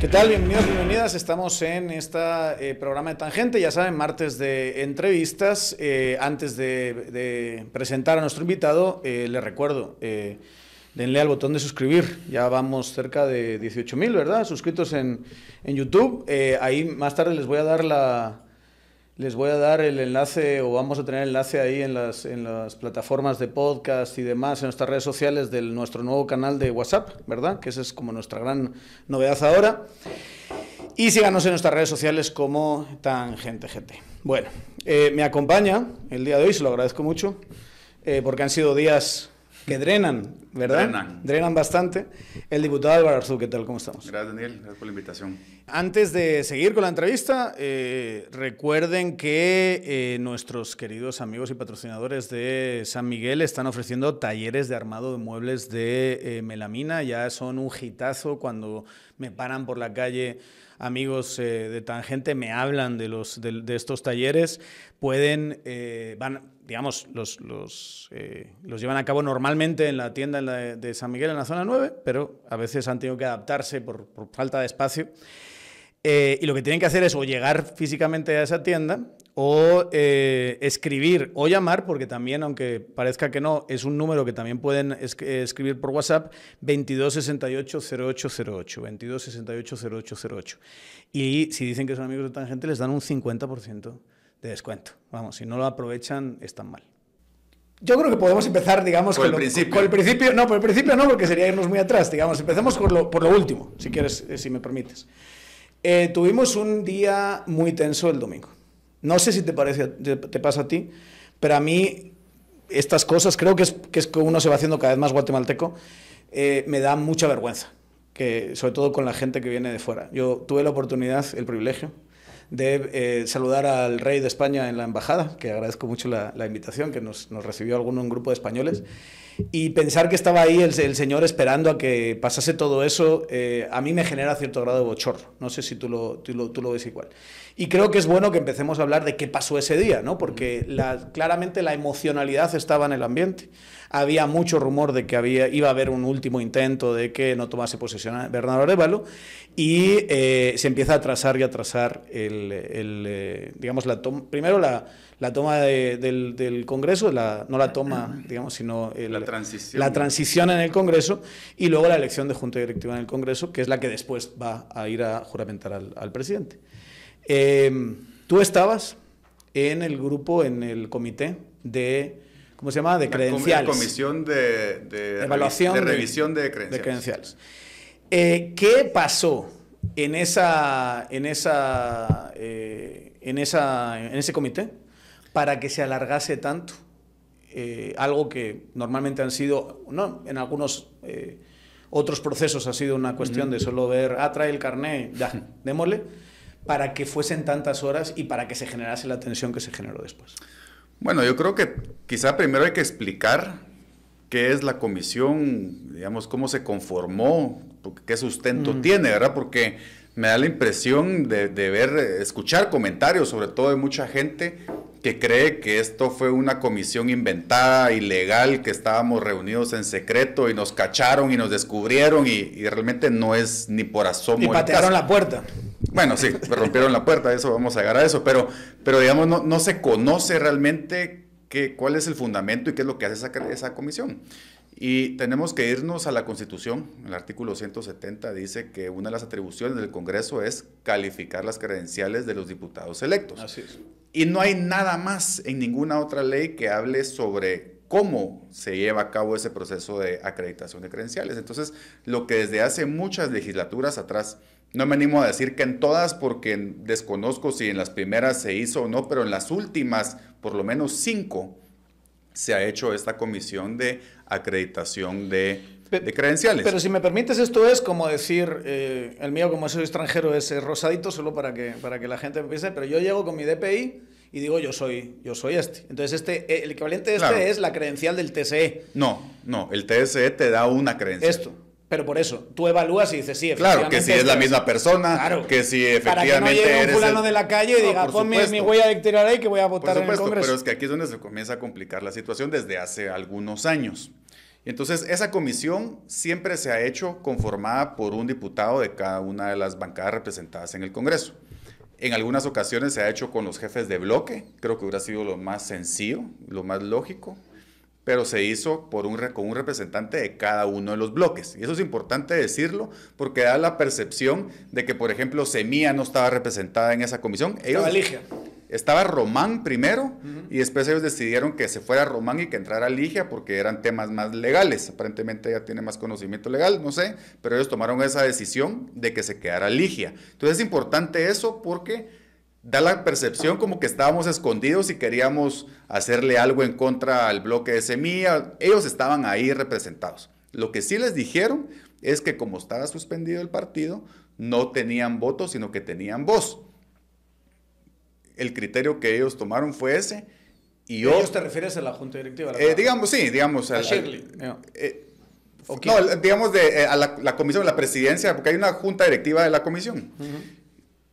¿Qué tal? Bienvenidos, bienvenidas. Estamos en este programa de Tangente, ya saben, martes de entrevistas. Eh, antes de, presentar a nuestro invitado, eh, les recuerdo, denle al botón de suscribir. Ya vamos cerca de 18.000, ¿verdad? Suscritos en YouTube. ahí más tarde les voy a dar la, les voy a dar el enlace o vamos a tener enlace ahí en las, en las plataformas de podcast y demás, en nuestras redes sociales de nuestro nuevo canal de WhatsApp, ¿verdad? Que esa es como nuestra gran novedad ahora. Y síganos en nuestras redes sociales como gente gente. Bueno, eh, me acompaña el día de hoy, se lo agradezco mucho, eh, porque han sido días que drenan, ¿verdad? Drenan. bastante. El diputado Álvaro Arzú, ¿qué tal? ¿Cómo estamos? Gracias, Daniel. Gracias por la invitación. Antes de seguir con la entrevista, eh, recuerden que eh, nuestros queridos amigos y patrocinadores de San Miguel están ofreciendo talleres de armado de muebles de eh, melamina. Ya son un hitazo cuando me paran por la calle amigos de Tangente, me hablan de, los, de, estos talleres. Pueden, van digamos, los, los, eh, los, llevan a cabo normalmente en la tienda de, San Miguel, en la zona 9, pero a veces han tenido que adaptarse por, falta de espacio. Eh, y lo que tienen que hacer es o llegar físicamente a esa tienda o eh, escribir o llamar, porque también, aunque parezca que no, es un número que también pueden escribir por WhatsApp, 2268-0808, 2268-0808. Y si dicen que son amigos de gente, les dan un 50% de descuento. Vamos, si no lo aprovechan, están mal. Yo creo que podemos empezar, digamos, con el, principio. el principio. No, por el principio no, porque sería irnos muy atrás, digamos. Empecemos por lo, último, si quieres, eh, si me permites. Eh, tuvimos un día muy tenso el domingo. No sé si te, parece, te, pasa a ti, pero a mí estas cosas creo que es, que uno se va haciendo cada vez más guatemalteco. Eh, me da mucha vergüenza, que, sobre todo con la gente que viene de fuera. Yo tuve la oportunidad, el privilegio, de eh, saludar al rey de España en la embajada, que agradezco mucho la, invitación, que nos, recibió algún grupo de españoles. Y pensar que estaba ahí el, señor esperando a que pasase todo eso, eh, a mí me genera cierto grado de bochorno. No sé si tú lo, ves igual. Y creo que es bueno que empecemos a hablar de qué pasó ese día, ¿no? Porque claramente la emocionalidad estaba en el ambiente. Había mucho rumor de que había, iba a haber un último intento de que no tomase posesión Bernardo Arevalo y eh, se empieza a atrasar y atrasar el, el eh, digamos, la primero la, toma del, Congreso, no la toma, digamos, sino la, transición. la transición en el Congreso y luego la elección de Junta Directiva en el Congreso, que es la que después va a ir a juramentar al, presidente. Em, tú estabas en el grupo, en el comité de ¿cómo se llama? De credenciales. comisión de, de revisión de, credenciales. Eh, ¿Qué pasó en, esa, eh, en, esa, en, ese comité para que se alargase tanto? Eh, algo que normalmente han sido, no, en algunos otros procesos ha sido una cuestión de solo ver, ah, trae el carné, ya, démosle, para que fuesen tantas horas y para que se generase la tensión que se generó después. Bueno, yo creo que quizá primero hay que explicar qué es la comisión, digamos, cómo se conformó, qué sustento mm. tiene, ¿verdad? Porque me da la impresión de, de, ver, escuchar comentarios, sobre todo de mucha gente, que cree que esto fue una comisión inventada, ilegal, que estábamos reunidos en secreto y nos cacharon y nos descubrieron y, realmente no es ni por asomo. Y patearon la puerta. Bueno, sí, rompieron la puerta, eso vamos a llegar a eso, pero, pero digamos, no, no se conoce realmente que, cuál es el fundamento y qué es lo que hace esa, esa comisión. Y tenemos que irnos a la Constitución. El artículo 170 dice que una de las atribuciones del Congreso es calificar las credenciales de los diputados electos. Así es. Y no hay nada más en ninguna otra ley que hable sobre cómo se lleva a cabo ese proceso de acreditación de credenciales. Entonces, lo que desde hace muchas legislaturas atrás, no me animo a decir que en todas, porque desconozco si en las primeras se hizo o no, pero en las últimas, por lo menos cinco, se ha hecho esta comisión de acreditación de, credenciales. Pero si me permites, esto es como decir, eh, el mío como soy extranjero es eh, rosadito, solo para que, para que la gente empiece, pero yo llego con mi DPI y digo yo soy yo soy este. Entonces este eh, el equivalente de este es la credencial del TSE. No, no, el TSE te da una credencial. Esto. Pero por eso, tú evalúas y dices, sí, efectivamente. Claro, que si es la misma persona, que si efectivamente. Para que no llegue un fulano de la calle y diga, ponme mi huella electoral ahí que voy a votar en el Congreso. Pero es que aquí es donde se comienza a complicar la situación desde hace algunos años. Entonces, esa comisión siempre se ha hecho conformada por un diputado de cada una de las bancadas representadas en el Congreso. En algunas ocasiones se ha hecho con los jefes de bloque, creo que hubiera sido lo más sencillo, lo más lógico, pero se hizo por un, con un representante de cada uno de los bloques. Y eso es importante decirlo porque da la percepción de que, por ejemplo, Semía no estaba representada en esa comisión. estaba Ligia. Estaba Román primero y después ellos decidieron que se fuera Román y que entrara Ligia porque eran temas más legales. Aparentemente ella tiene más conocimiento legal, no sé, pero ellos tomaron esa decisión de que se quedara Ligia. Entonces es importante eso porque da la percepción como que estábamos escondidos y queríamos hacerle algo en contra al bloque de semilla. Ellos estaban ahí representados. Lo que sí les dijeron es que como estaba suspendido el partido, no tenían votos, sino que tenían voz. El criterio que ellos tomaron fue ese. Y yo, ¿Ellos te refieres a la junta directiva? Eh, digamos, sí, digamos. A eh, eh, digamos a la, comisión, la presidencia, porque hay una junta directiva de la comisión.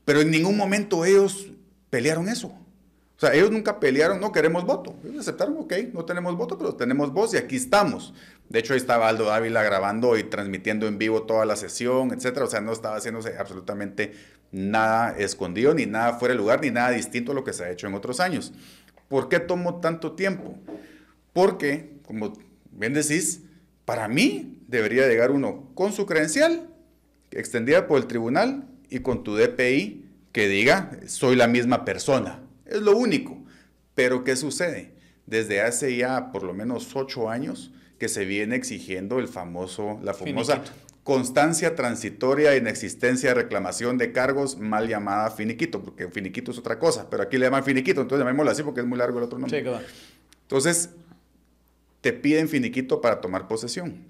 Pero en ningún momento ellos pelearon eso. O sea, ellos nunca pelearon, no queremos voto. Ellos aceptaron, ok, no tenemos voto, pero tenemos voz y aquí estamos. De hecho, ahí estaba Aldo Dávila grabando y transmitiendo en vivo toda la sesión, etcétera. O sea, no estaba haciéndose absolutamente nada escondido, ni nada fuera de lugar, ni nada distinto a lo que se ha hecho en otros años. ¿Por qué tomó tanto tiempo? Porque, como bien decís, para mí debería llegar uno con su credencial, extendida por el tribunal, y con tu DPI que diga, soy la misma persona. Es lo único. Pero ¿qué sucede? Desde hace ya por lo menos ocho años que se viene exigiendo el famoso, la famosa constancia transitoria en existencia de reclamación de cargos, mal llamada finiquito, porque finiquito es otra cosa, pero aquí le llaman finiquito, entonces llamémoslo así porque es muy largo el otro nombre. Entonces, te piden finiquito para tomar posesión.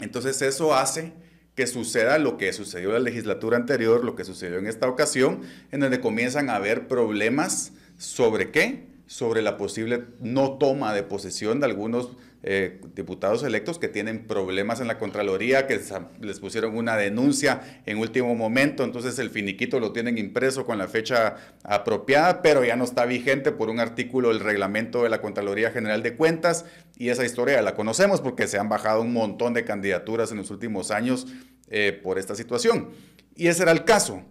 Entonces, eso hace que suceda lo que sucedió en la legislatura anterior, lo que sucedió en esta ocasión, en donde comienzan a haber problemas sobre qué, sobre la posible no toma de posesión de algunos eh, diputados electos que tienen problemas en la Contraloría, que les pusieron una denuncia en último momento, entonces el finiquito lo tienen impreso con la fecha apropiada, pero ya no está vigente por un artículo del reglamento de la Contraloría General de Cuentas y esa historia la conocemos porque se han bajado un montón de candidaturas en los últimos años eh, por esta situación. Y ese era el caso.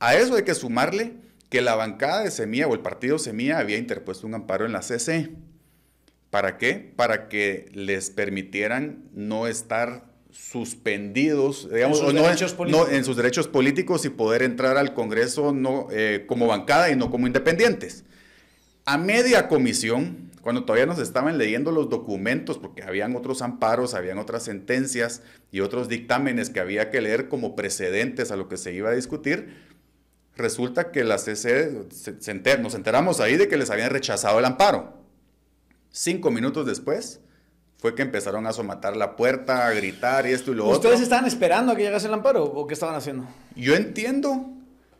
A eso hay que sumarle que la bancada de Semilla o el partido Semía había interpuesto un amparo en la CC. ¿Para qué? Para que les permitieran no estar suspendidos, digamos, en sus, derechos políticos y poder entrar al Congreso no, eh, como bancada y no como independientes. A media comisión, cuando todavía nos estaban leyendo los documentos, porque habían otros amparos, habían otras sentencias y otros dictámenes que había que leer como precedentes a lo que se iba a discutir, resulta que la CC, nos enteramos ahí de que les habían rechazado el amparo. Cinco minutos después fue que empezaron a somatar la puerta, a gritar y esto y lo ¿Ustedes otro. ¿Ustedes estaban esperando a que llegase el amparo o qué estaban haciendo? Yo entiendo.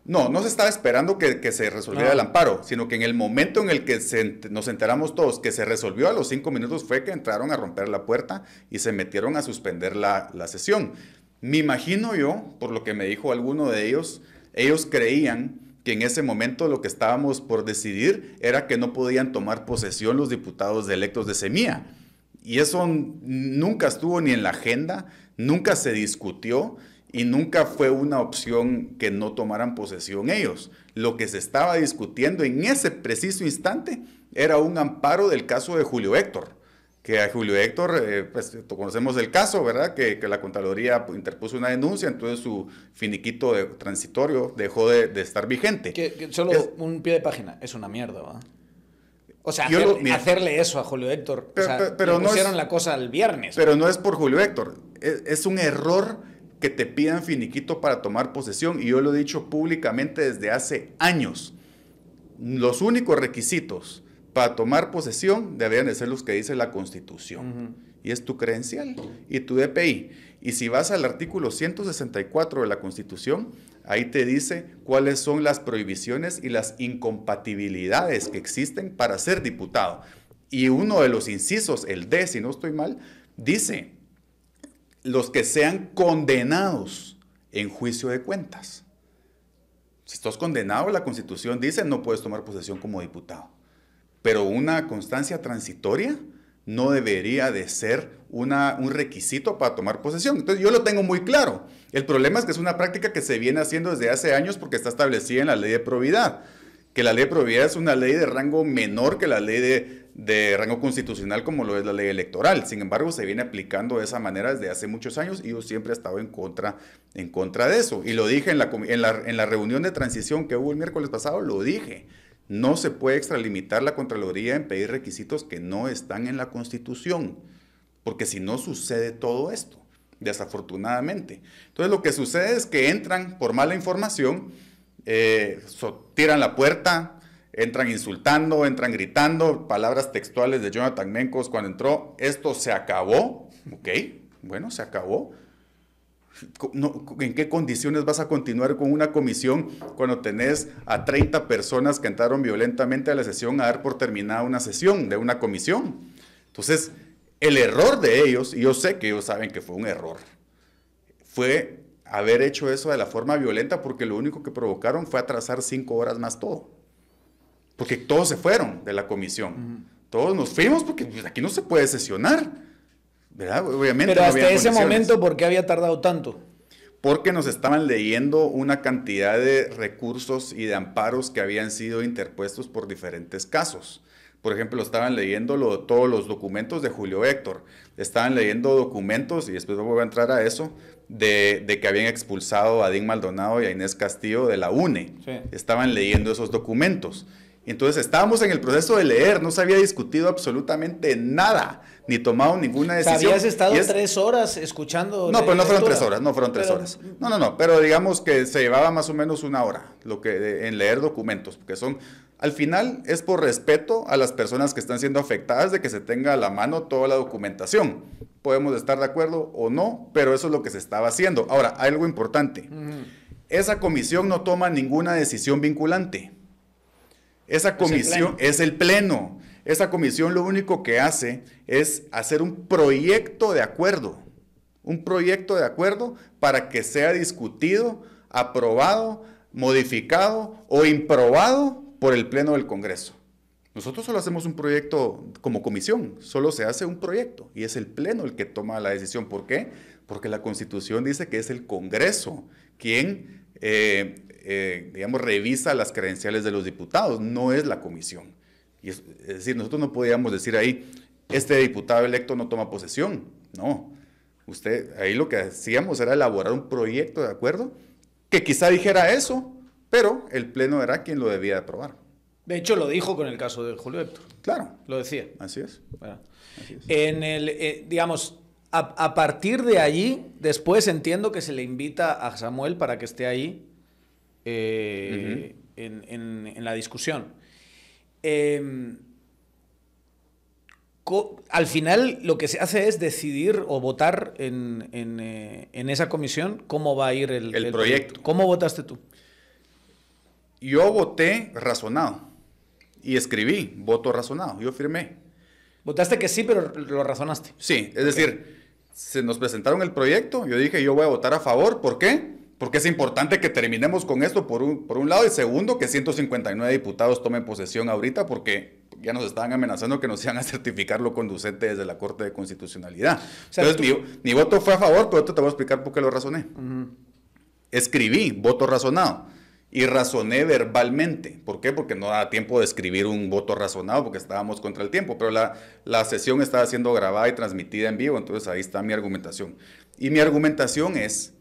No, no se estaba esperando que, se resolviera ah. el amparo, sino que en el momento en el que nos enteramos todos que se resolvió a los cinco minutos fue que entraron a romper la puerta y se metieron a suspender la sesión. Me imagino yo, por lo que me dijo alguno de ellos, ellos creían que en ese momento lo que estábamos por decidir era que no podían tomar posesión los diputados electos de Semilla. Y eso nunca estuvo ni en la agenda, nunca se discutió y nunca fue una opción que no tomaran posesión ellos. Lo que se estaba discutiendo en ese preciso instante era un amparo del caso de Julio Héctor que a Julio Héctor, eh, pues conocemos el caso, ¿verdad? Que, la Contraloría interpuso una denuncia, entonces su finiquito transitorio dejó de, estar vigente. Que, solo un pie de página, es una mierda, ¿verdad? O sea, hacerle eso a Julio Héctor. Pero, o la cosa el viernes. Pero no es por Julio Héctor. es, un error que te pidan finiquito para tomar posesión. Y yo lo he dicho públicamente desde hace años. Los únicos requisitos para tomar posesión deberían de ser los que dice la Constitución. Y es tu credencial y tu DPI. E y si vas al artículo 164 de la Constitución, ahí te dice cuáles son las prohibiciones y las incompatibilidades que existen para ser diputado. Y uno de los incisos, el D, si no estoy mal, dice los que sean condenados en juicio de cuentas. Si estás condenado, la Constitución dice no puedes tomar posesión como diputado. Pero una constancia transitoria no debería de ser una, un requisito para tomar posesión. Entonces yo lo tengo muy claro. El problema es que es una práctica que se viene haciendo desde hace años porque está establecida en la ley de probidad, que la ley de probidad es una ley de rango menor que la ley de, de rango constitucional como lo es la ley electoral. Sin embargo, se viene aplicando de esa manera desde hace muchos años y yo siempre he estado en contra, en contra de eso. Y lo dije en la, en la, en la reunión de transición que hubo el miércoles pasado, lo dije. No se puede extralimitar la Contraloría en pedir requisitos que no están en la Constitución, porque si no sucede todo esto, desafortunadamente. Entonces lo que sucede es que entran por mala información, eh, tiran la puerta, entran insultando, entran gritando, palabras textuales de Jonathan Mencos cuando entró, esto se acabó, ok, bueno, se acabó en qué condiciones vas a continuar con una comisión cuando tenés a 30 personas que entraron violentamente a la sesión a dar por terminada una sesión de una comisión. Entonces, el error de ellos, y yo sé que ellos saben que fue un error, fue haber hecho eso de la forma violenta porque lo único que provocaron fue atrasar cinco horas más todo. Porque todos se fueron de la comisión. Todos nos fuimos porque pues, aquí no se puede sesionar. Obviamente. Pero hasta ese momento, ¿por qué había tardado tanto? Porque nos estaban leyendo una cantidad de recursos y de amparos que habían sido interpuestos por diferentes casos. Por ejemplo, estaban leyendo todos los documentos de Julio Héctor, estaban leyendo documentos, y después voy a entrar a eso, de, que habían expulsado a Dean Maldonado y a Inés Castillo de la UNE. Estaban leyendo esos documentos. Entonces estábamos en el proceso de leer, no se había discutido absolutamente nada, ni tomado ninguna decisión. Habías estado tres horas escuchando. No, pues no fueron tres horas, no fueron tres horas. No, no, no, pero digamos que se llevaba más o menos una hora lo que, en leer documentos, porque son, al final es por respeto a las personas que están siendo afectadas de que se tenga a la mano toda la documentación. Podemos estar de acuerdo o no, pero eso es lo que se estaba haciendo. Ahora, algo importante. Esa comisión no toma ninguna decisión vinculante esa comisión es el, pleno. Esa comisión lo único que hace es hacer un proyecto de acuerdo, un proyecto de acuerdo para que sea discutido, aprobado, modificado o improbado por el Pleno del Congreso. Nosotros solo hacemos un proyecto como comisión, solo se hace un proyecto y es el Pleno el que toma la decisión. ¿Por qué? Porque la Constitución dice que es el Congreso quien eh, eh, digamos, revisa las credenciales de los diputados, no es la comisión. Y es, decir, nosotros no podíamos decir ahí, este diputado electo no toma posesión. No. Usted, ahí lo que hacíamos era elaborar un proyecto de acuerdo que quizá dijera eso, pero el Pleno era quien lo debía aprobar. De hecho, lo dijo con el caso de Julio Héctor. Claro. Lo decía. Así es. En el, eh, digamos, a, partir de allí, después entiendo que se le invita a Samuel para que esté ahí eh, en, la discusión. Em, al final lo que se hace es decidir o votar en, eh, esa comisión cómo va a ir el, proyecto. ¿Cómo votaste tú? Yo voté razonado y escribí voto razonado, yo firmé. Votaste que sí, pero lo razonaste. Sí, es decir, se nos presentaron el proyecto, yo dije yo voy a votar a favor, ¿por qué? porque es importante que terminemos con esto por un, por un lado y segundo que 159 diputados tomen posesión ahorita porque ya nos estaban amenazando que nos iban a certificar lo conducente desde la Corte de Constitucionalidad. sea, Entonces, mi, voto fue a favor, pero te, voy a explicar por qué lo razoné. Escribí, voto razonado. Y razoné verbalmente. ¿Por qué? Porque no daba tiempo de escribir un voto razonado porque estábamos contra el tiempo. Pero la, la sesión estaba siendo grabada y transmitida en vivo. Entonces ahí está mi argumentación. Y mi argumentación es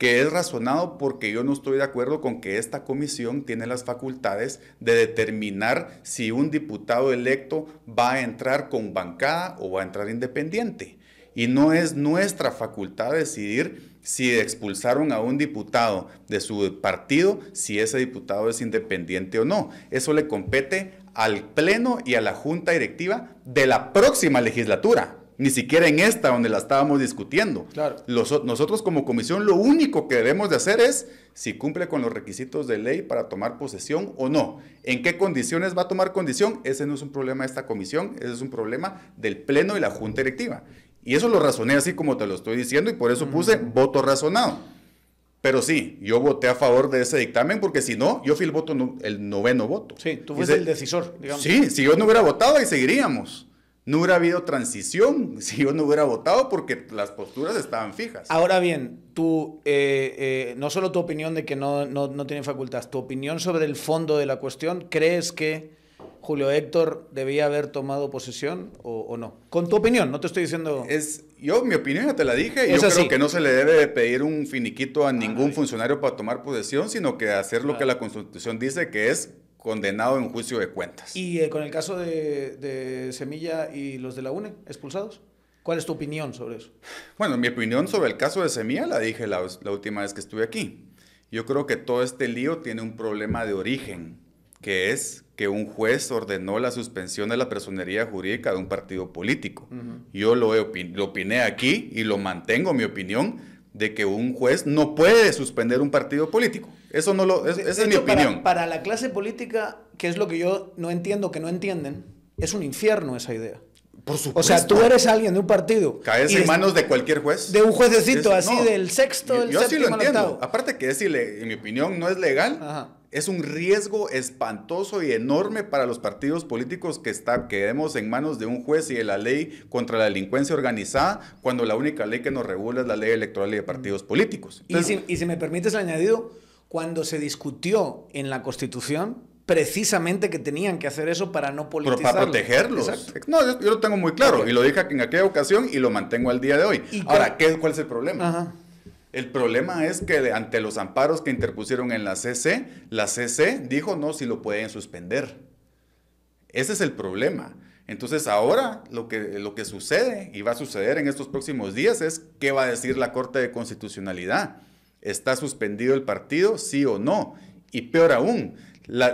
que es razonado porque yo no estoy de acuerdo con que esta comisión tiene las facultades de determinar si un diputado electo va a entrar con bancada o va a entrar independiente. Y no es nuestra facultad decidir si expulsaron a un diputado de su partido, si ese diputado es independiente o no. Eso le compete al Pleno y a la Junta Directiva de la próxima legislatura ni siquiera en esta donde la estábamos discutiendo. nosotros como comisión lo único que debemos de hacer es si cumple con los requisitos de ley para tomar posesión o no. ¿En qué condiciones va a tomar condición? Ese no es un problema de esta comisión, ese es un problema del Pleno y la Junta Directiva. Y eso lo razoné así como te lo estoy diciendo y por eso puse mm. voto razonado. Pero sí, yo voté a favor de ese dictamen porque si no, yo fui el voto, el noveno voto. Sí, tú fuiste el decisor, digamos. Sí, si yo no hubiera votado ahí seguiríamos no hubiera habido transición si yo no hubiera votado porque las posturas estaban fijas. Ahora bien, tú, eh, eh, no solo tu opinión de que no, no, no tiene facultad, tu opinión sobre el fondo de la cuestión, ¿crees que Julio Héctor debía haber tomado posesión o, no? Con tu opinión, no te estoy diciendo... Es, yo, mi opinión ya te la dije, yo creo que no se le debe pedir un finiquito a ningún funcionario para tomar posesión, sino que hacer lo que la Constitución dice, que es condenado en juicio de cuentas. ¿Y eh, con el caso de, Semilla y los de la UNE, expulsados? ¿Cuál es tu opinión sobre eso? Bueno, mi opinión sobre el caso de Semilla la dije la, última vez que estuve aquí. Yo creo que todo este lío tiene un problema de origen, que es que un juez ordenó la suspensión de la personería jurídica de un partido político. Yo lo, lo opiné aquí y lo mantengo, mi opinión, de que un juez no puede suspender un partido político. Eso no lo, es, esa es mi opinión. Para, la clase política, que es lo que yo no entiendo, que no entienden, es un infierno esa idea. Por supuesto. O sea, tú eres alguien de un partido. Caes en manos de cualquier juez. De un juezecito, así del sexto, del séptimo. yo sí lo entiendo. Aparte que es, en mi opinión, no es legal. Ajá es un riesgo espantoso y enorme para los partidos políticos que está, quedemos en manos de un juez y de la ley contra la delincuencia organizada, cuando la única ley que nos regula es la ley electoral y de partidos políticos. y, si, me permites el añadido, cuando se discutió en la Constitución, precisamente que tenían que hacer eso para no politizarlos. Pero para protegerlos. No, yo, lo tengo muy claro y lo dije en aquella ocasión y lo mantengo al día de hoy. Ahora, ¿qué, ¿cuál es el problema? El problema es que ante los amparos que interpusieron en la CC, la CC dijo no, si lo pueden suspender. Ese es el problema. Entonces ahora lo que, lo que sucede y va a suceder en estos próximos días es qué va a decir la Corte de Constitucionalidad. ¿Está suspendido el partido, sí o no? Y peor aún,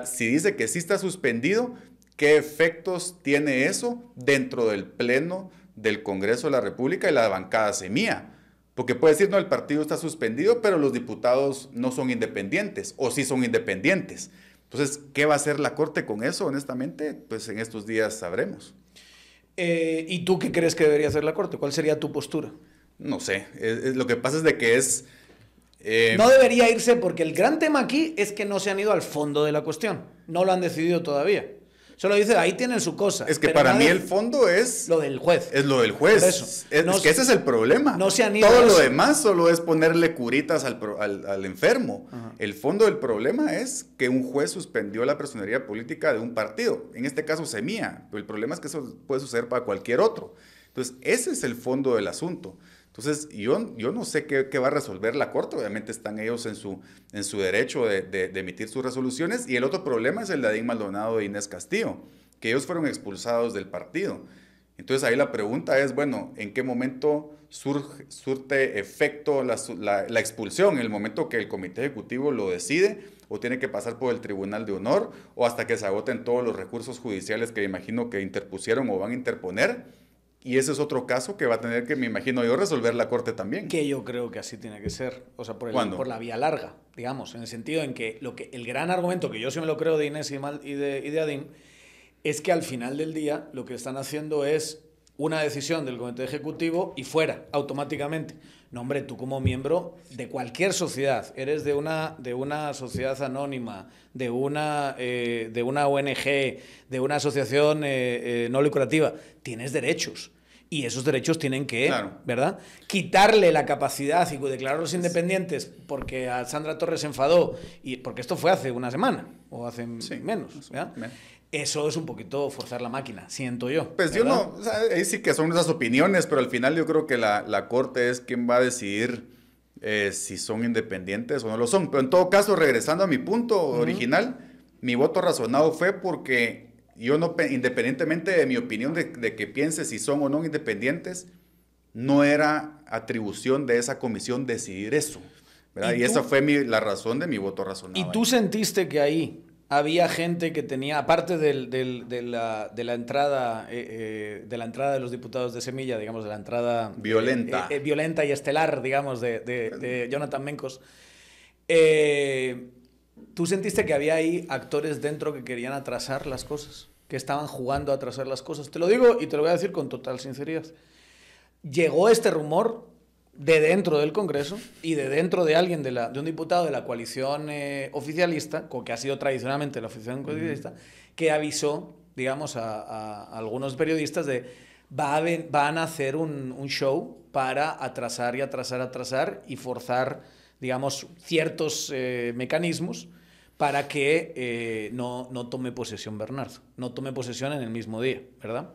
si dice que sí está suspendido, ¿qué efectos tiene eso dentro del Pleno del Congreso de la República y la bancada semilla? Porque puede decir, no, el partido está suspendido, pero los diputados no son independientes, o sí son independientes. Entonces, ¿qué va a hacer la Corte con eso? Honestamente, pues en estos días sabremos. Eh, ¿Y tú qué crees que debería hacer la Corte? ¿Cuál sería tu postura? No sé, lo que pasa es de que es... Eh, no debería irse porque el gran tema aquí es que no se han ido al fondo de la cuestión, no lo han decidido todavía. Solo dice, ahí tienen su cosa. Es que para mí el fondo es... Lo del juez. Es lo del juez. Es, que ese es el problema. No se han Todo lo demás solo es ponerle curitas al, enfermo. El fondo del problema es que un juez suspendió la personería política de un partido. En este caso, Semía. Pero el problema es que eso puede suceder para cualquier otro. Entonces, ese es el fondo del asunto. Entonces, yo, yo no sé qué, va a resolver la Corte. Obviamente están ellos en su, en su derecho de, emitir sus resoluciones. Y el otro problema es el de Adín Maldonado e Inés Castillo, que ellos fueron expulsados del partido. Entonces ahí la pregunta es, bueno, ¿en qué momento surge, surte efecto la, la expulsión? ¿En el momento que el comité ejecutivo lo decide o tiene que pasar por el tribunal de honor o hasta que se agoten todos los recursos judiciales que imagino que interpusieron o van a interponer? Y ese es otro caso que va a tener que, me imagino yo, resolver la Corte también. Que yo creo que así tiene que ser, o sea, por, por la vía larga, digamos, en el sentido en que, lo que el gran argumento, que yo sí me lo creo de Inés y, Mal, y, de, y de Adín, es que al final del día lo que están haciendo es una decisión del Comité Ejecutivo y fuera, automáticamente. No, hombre, tú como miembro de cualquier sociedad, eres de una, de una sociedad anónima, de una, eh, de una ONG, de una asociación eh, eh, no lucrativa, tienes derechos. Y esos derechos tienen que, ¿verdad? Quitarle la capacidad y declararlos independientes porque a Sandra Torres se enfadó, y, porque esto fue hace una semana o hace menos, Eso es un poquito forzar la máquina, siento yo. Pues yo no, ahí sí que son esas opiniones, pero al final yo creo que la, corte es quien va a decidir eh, si son independientes o no lo son. Pero en todo caso, regresando a mi punto original, mi voto razonado fue porque yo no, independientemente de mi opinión de, que piense si son o no independientes, no era atribución de esa comisión decidir eso. Y, esa fue la razón de mi voto razonable. ¿Y tú sentiste que ahí había gente que tenía, aparte de, la, entrada, eh, eh, de la entrada de los diputados de Semilla, digamos, de la entrada eh, violenta, violenta y estelar, digamos, de, Jonathan Mencos, eh, ¿Tú sentiste que había ahí actores dentro que querían atrasar las cosas? Que estaban jugando a atrasar las cosas. Te lo digo y te lo voy a decir con total sinceridad. Llegó este rumor de dentro del Congreso y de dentro de alguien, de, la, de un diputado de la coalición eh, oficialista, oficialista, que ha sido tradicionalmente la oficina oficialista, que avisó, digamos, a, algunos periodistas de va van a hacer un, show para atrasar y atrasar, atrasar y forzar, digamos, ciertos eh, mecanismos para que eh, no, no tome posesión Bernardo, no tome posesión en el mismo día, ¿verdad?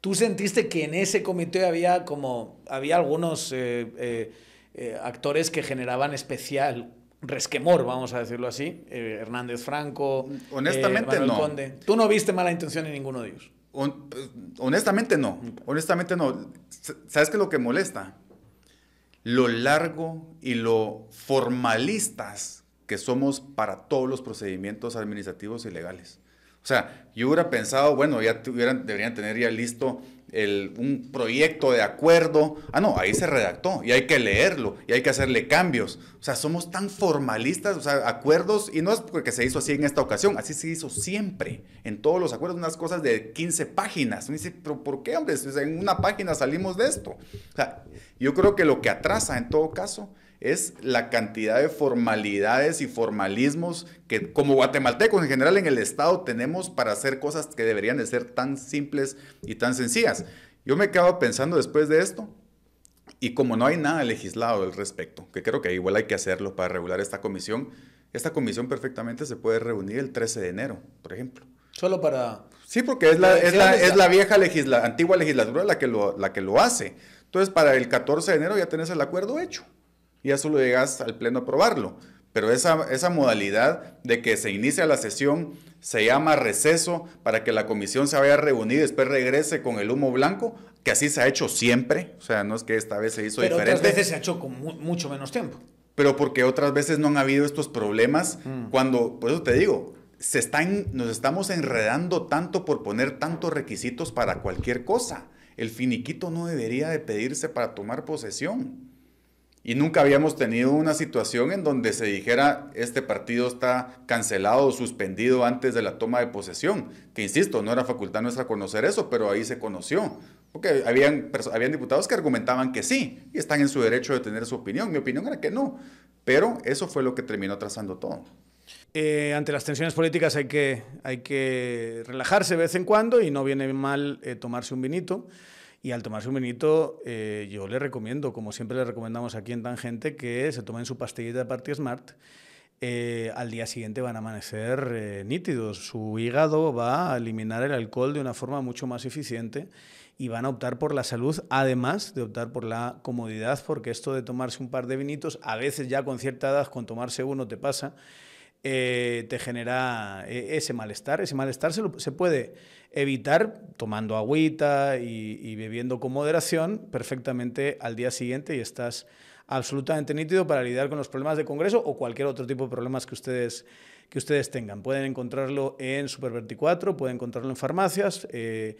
¿Tú sentiste que en ese comité había como, había algunos eh, eh, actores que generaban especial resquemor, vamos a decirlo así? Hernández Franco, honestamente no. Conde. ¿Tú no viste mala intención en ninguno de ellos? honestamente no, honestamente no. ¿Sabes qué es lo que molesta? Lo largo y lo formalistas que somos para todos los procedimientos administrativos y legales. O sea, yo hubiera pensado, bueno, ya tuvieran, deberían tener ya listo el, un proyecto de acuerdo. Ah, no, ahí se redactó y hay que leerlo y hay que hacerle cambios. O sea, somos tan formalistas, o sea, acuerdos, y no es porque se hizo así en esta ocasión, así se hizo siempre, en todos los acuerdos, unas cosas de 15 páginas. Uno dice, pero ¿por qué, hombre? en una página salimos de esto. O sea, yo creo que lo que atrasa en todo caso es la cantidad de formalidades y formalismos que como guatemaltecos en general en el Estado tenemos para hacer cosas que deberían de ser tan simples y tan sencillas. Yo me quedo pensando después de esto, y como no hay nada legislado al respecto, que creo que igual hay que hacerlo para regular esta comisión, esta comisión perfectamente se puede reunir el 13 de enero, por ejemplo. Solo para... Sí, porque es la, es la, vieja legisla, antigua legislatura la que, lo, la que lo hace. Entonces, para el 14 de enero ya tenés el acuerdo hecho y ya lo llegas al pleno a probarlo. Pero esa, esa modalidad de que se inicia la sesión se llama receso para que la comisión se vaya a reunir y después regrese con el humo blanco, que así se ha hecho siempre. O sea, no es que esta vez se hizo Pero diferente. Otras veces se ha hecho con mucho menos tiempo. Pero porque otras veces no han habido estos problemas mm. cuando, por eso te digo, se están, nos estamos enredando tanto por poner tantos requisitos para cualquier cosa. El finiquito no debería de pedirse para tomar posesión. Y nunca habíamos tenido una situación en donde se dijera este partido está cancelado o suspendido antes de la toma de posesión. Que insisto, no era facultad nuestra conocer eso, pero ahí se conoció. Porque habían, habían diputados que argumentaban que sí y están en su derecho de tener su opinión. Mi opinión era que no. Pero eso fue lo que terminó trazando todo. Eh, ante las tensiones políticas hay que, hay que relajarse de vez en cuando y no viene mal eh, tomarse un vinito. Y al tomarse un vinito, eh, yo le recomiendo, como siempre le recomendamos aquí en Tangente, que se tomen su pastillita de Party Smart. Eh, al día siguiente van a amanecer eh, nítidos. Su hígado va a eliminar el alcohol de una forma mucho más eficiente y van a optar por la salud, además de optar por la comodidad, porque esto de tomarse un par de vinitos, a veces ya con cierta edad, con tomarse uno te pasa, te genera ese malestar. Ese malestar se, se puede evitar tomando agüita y, bebiendo con moderación perfectamente al día siguiente y estás absolutamente nítido para lidiar con los problemas de Congreso o cualquier otro tipo de problemas que ustedes, que ustedes tengan. Pueden encontrarlo en Super 24, pueden encontrarlo en farmacias, eh,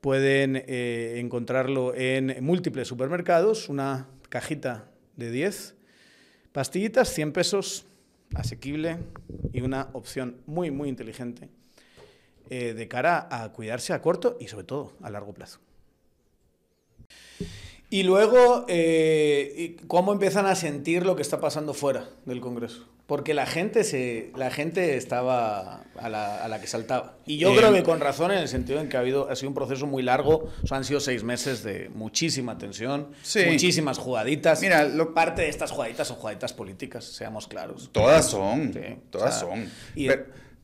pueden eh, encontrarlo en múltiples supermercados, una cajita de 10 pastillitas, 100 pesos, asequible y una opción muy, muy inteligente eh, de cara a cuidarse a corto y sobre todo a largo plazo. Y luego, eh, ¿cómo empiezan a sentir lo que está pasando fuera del Congreso? Porque la gente, se, la gente estaba a la, que saltaba. Y yo eh, creo que con razón en el sentido en que ha, habido, ha sido un proceso muy largo. han sido seis meses de muchísima tensión, muchísimas jugaditas. Mira, lo... parte de estas jugaditas son jugaditas políticas, seamos claros. Todas son, todas son.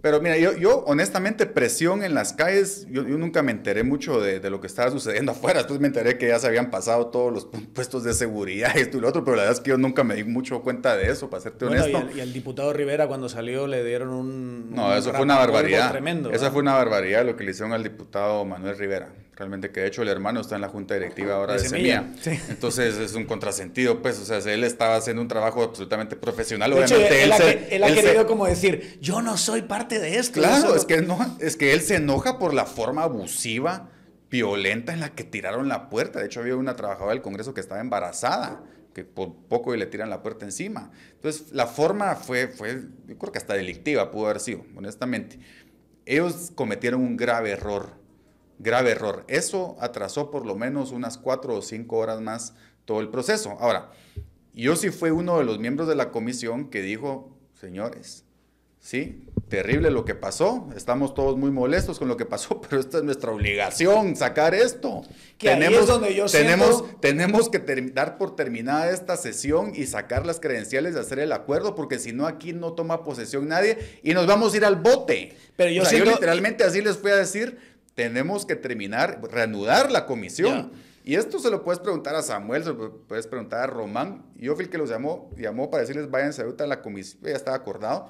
Pero mira, yo, yo honestamente presión en las calles, yo, nunca me enteré mucho de, lo que estaba sucediendo afuera, Entonces me enteré que ya se habían pasado todos los puestos de seguridad, esto y lo otro, pero la verdad es que yo nunca me di mucho cuenta de eso, para serte honesto. Y al, diputado Rivera cuando salió le dieron un... No, eso fue una barbaridad. Tremendo, Esa fue una barbaridad lo que le hicieron al diputado Manuel Rivera realmente que de hecho el hermano está en la junta directiva ahora de, Semilla. Entonces es un contrasentido, pues, o sea, él estaba haciendo un trabajo absolutamente profesional. Obviamente, él, ha, querido como decir, yo no soy parte de esto. Claro, es, que no, es que él se enoja por la forma abusiva, violenta en la que tiraron la puerta. De hecho, había una trabajadora del Congreso que estaba embarazada que por poco y le tiran la puerta encima. Entonces, la forma fue, fue, yo creo que hasta delictiva pudo haber sido, honestamente. Ellos cometieron un grave error grave error. Eso atrasó por lo menos unas cuatro o cinco horas más todo el proceso. Ahora, yo sí fui uno de los miembros de la comisión que dijo, señores, sí, terrible lo que pasó, estamos todos muy molestos con lo que pasó, pero esta es nuestra obligación, sacar esto. Que tenemos, es donde yo tenemos, tenemos que dar por terminada esta sesión y sacar las credenciales de hacer el acuerdo, porque si no aquí no toma posesión nadie y nos vamos a ir al bote. Pero yo, sí yo literalmente así les voy a decir, tenemos que terminar, reanudar la comisión. Y esto se lo puedes preguntar a Samuel, se lo puedes preguntar a Román. Yo fui el que los llamó, llamó para decirles váyanse ahorita a la comisión, ya estaba acordado,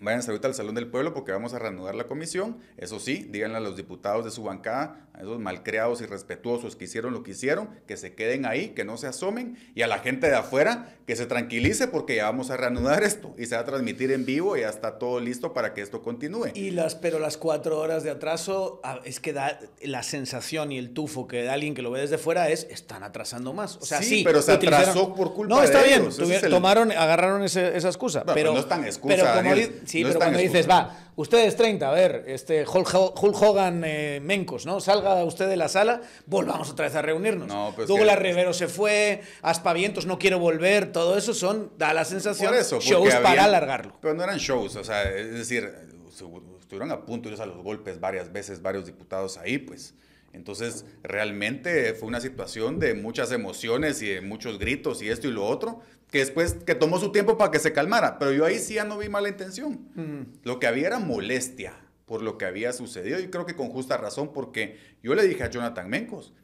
Vayan a ahorita al Salón del Pueblo porque vamos a reanudar la comisión. Eso sí, díganle a los diputados de su bancada, a esos malcriados y respetuosos que hicieron lo que hicieron, que se queden ahí, que no se asomen. Y a la gente de afuera, que se tranquilice porque ya vamos a reanudar esto. Y se va a transmitir en vivo y ya está todo listo para que esto continúe. Y las, pero las cuatro horas de atraso, ah, es que da la sensación y el tufo que da alguien que lo ve desde fuera es, están atrasando más. O sea, sí, pero se atrasó por culpa de No, está bien. tomaron, agarraron esa excusa. Pues pero, no es tan excusa, Sí, pero cuando dices, va, ustedes 30, a ver, este Hulk, Hogan eh, Mencos, ¿no? Salga usted de la sala, volvamos otra vez a reunirnos. No, Douglas Rivero se fue, Aspavientos no quiero volver, todo eso son, da la sensación, shows para alargarlo. Pero no eran shows, o sea, es decir, estuvieron a punto de irse a los golpes varias veces, varios diputados ahí, pues. Entonces, realmente fue una situación de muchas emociones y de muchos gritos y esto y lo otro, que después que tomó su tiempo para que se calmara, pero yo ahí sí ya no vi mala intención. Lo que había era molestia por lo que había sucedido y creo que con justa razón porque yo le dije a Jonathan Mencos,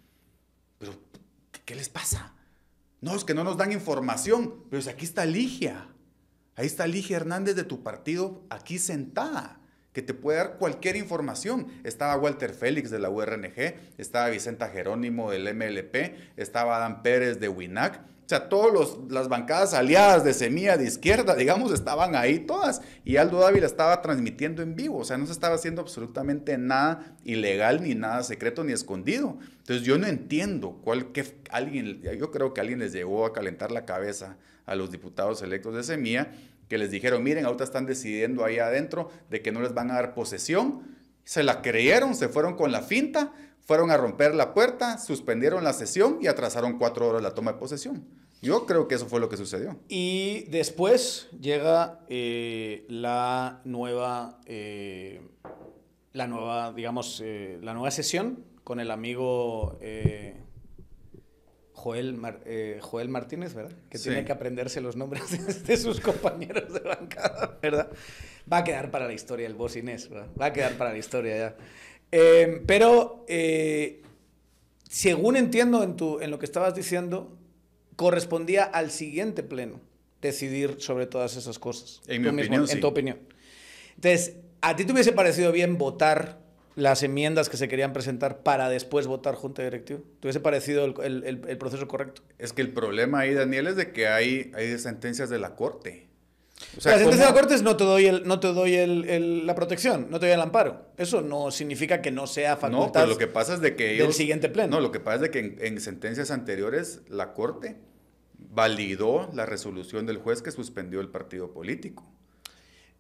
pero ¿qué les pasa? No, es que no nos dan información, pero aquí está Ligia, ahí está Ligia Hernández de tu partido, aquí sentada que te puede dar cualquier información. Estaba Walter Félix de la URNG, estaba Vicenta Jerónimo del MLP, estaba Adán Pérez de WINAC, o sea, todas las bancadas aliadas de semilla de izquierda, digamos, estaban ahí todas. Y Aldo Dávila estaba transmitiendo en vivo. O sea, no se estaba haciendo absolutamente nada ilegal, ni nada secreto, ni escondido. Entonces, yo no entiendo cuál que alguien, yo creo que alguien les llegó a calentar la cabeza a los diputados electos de semilla, que les dijeron, miren, ahorita están decidiendo ahí adentro de que no les van a dar posesión. Se la creyeron, se fueron con la finta fueron a romper la puerta, suspendieron la sesión y atrasaron cuatro horas la toma de posesión. Yo creo que eso fue lo que sucedió. Y después llega eh, la nueva, eh, la nueva, digamos, eh, la nueva sesión con el amigo Joel, Joel Martínez, ¿verdad? Que tiene que aprenderse los nombres de sus compañeros de bancada, ¿verdad? Va a quedar para la historia el boss Inés, Va a quedar para la historia ya. Em, pero, eh, según entiendo en, en lo que estabas diciendo, correspondía al siguiente pleno decidir sobre todas esas cosas. En mi opinión, tu opinión. Entonces, ¿a ti te hubiese parecido bien votar las enmiendas que se querían presentar para después votar junta directiva? ¿Te hubiese parecido el, el, proceso correcto? Es que el problema ahí, Daniel, es de que hay, hay sentencias de la Corte o la sentencia de la Corte no te doy, el, no te doy el, el, la protección, no te doy el amparo. Eso no significa que no sea pues facultad no, lo que pasa es de que del siguiente pleno. No, lo que pasa es de que en, sentencias anteriores la Corte validó la resolución del juez que suspendió el partido político.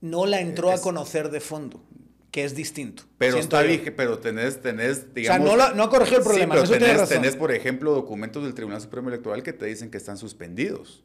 No la entró a conocer de fondo, que es distinto. Pero está pero tenés, tenés, digamos... O sea, no, no ha corregido el problema, pero eso tenés, tenés, por ejemplo, documentos del Tribunal Supremo Electoral que te dicen que están suspendidos.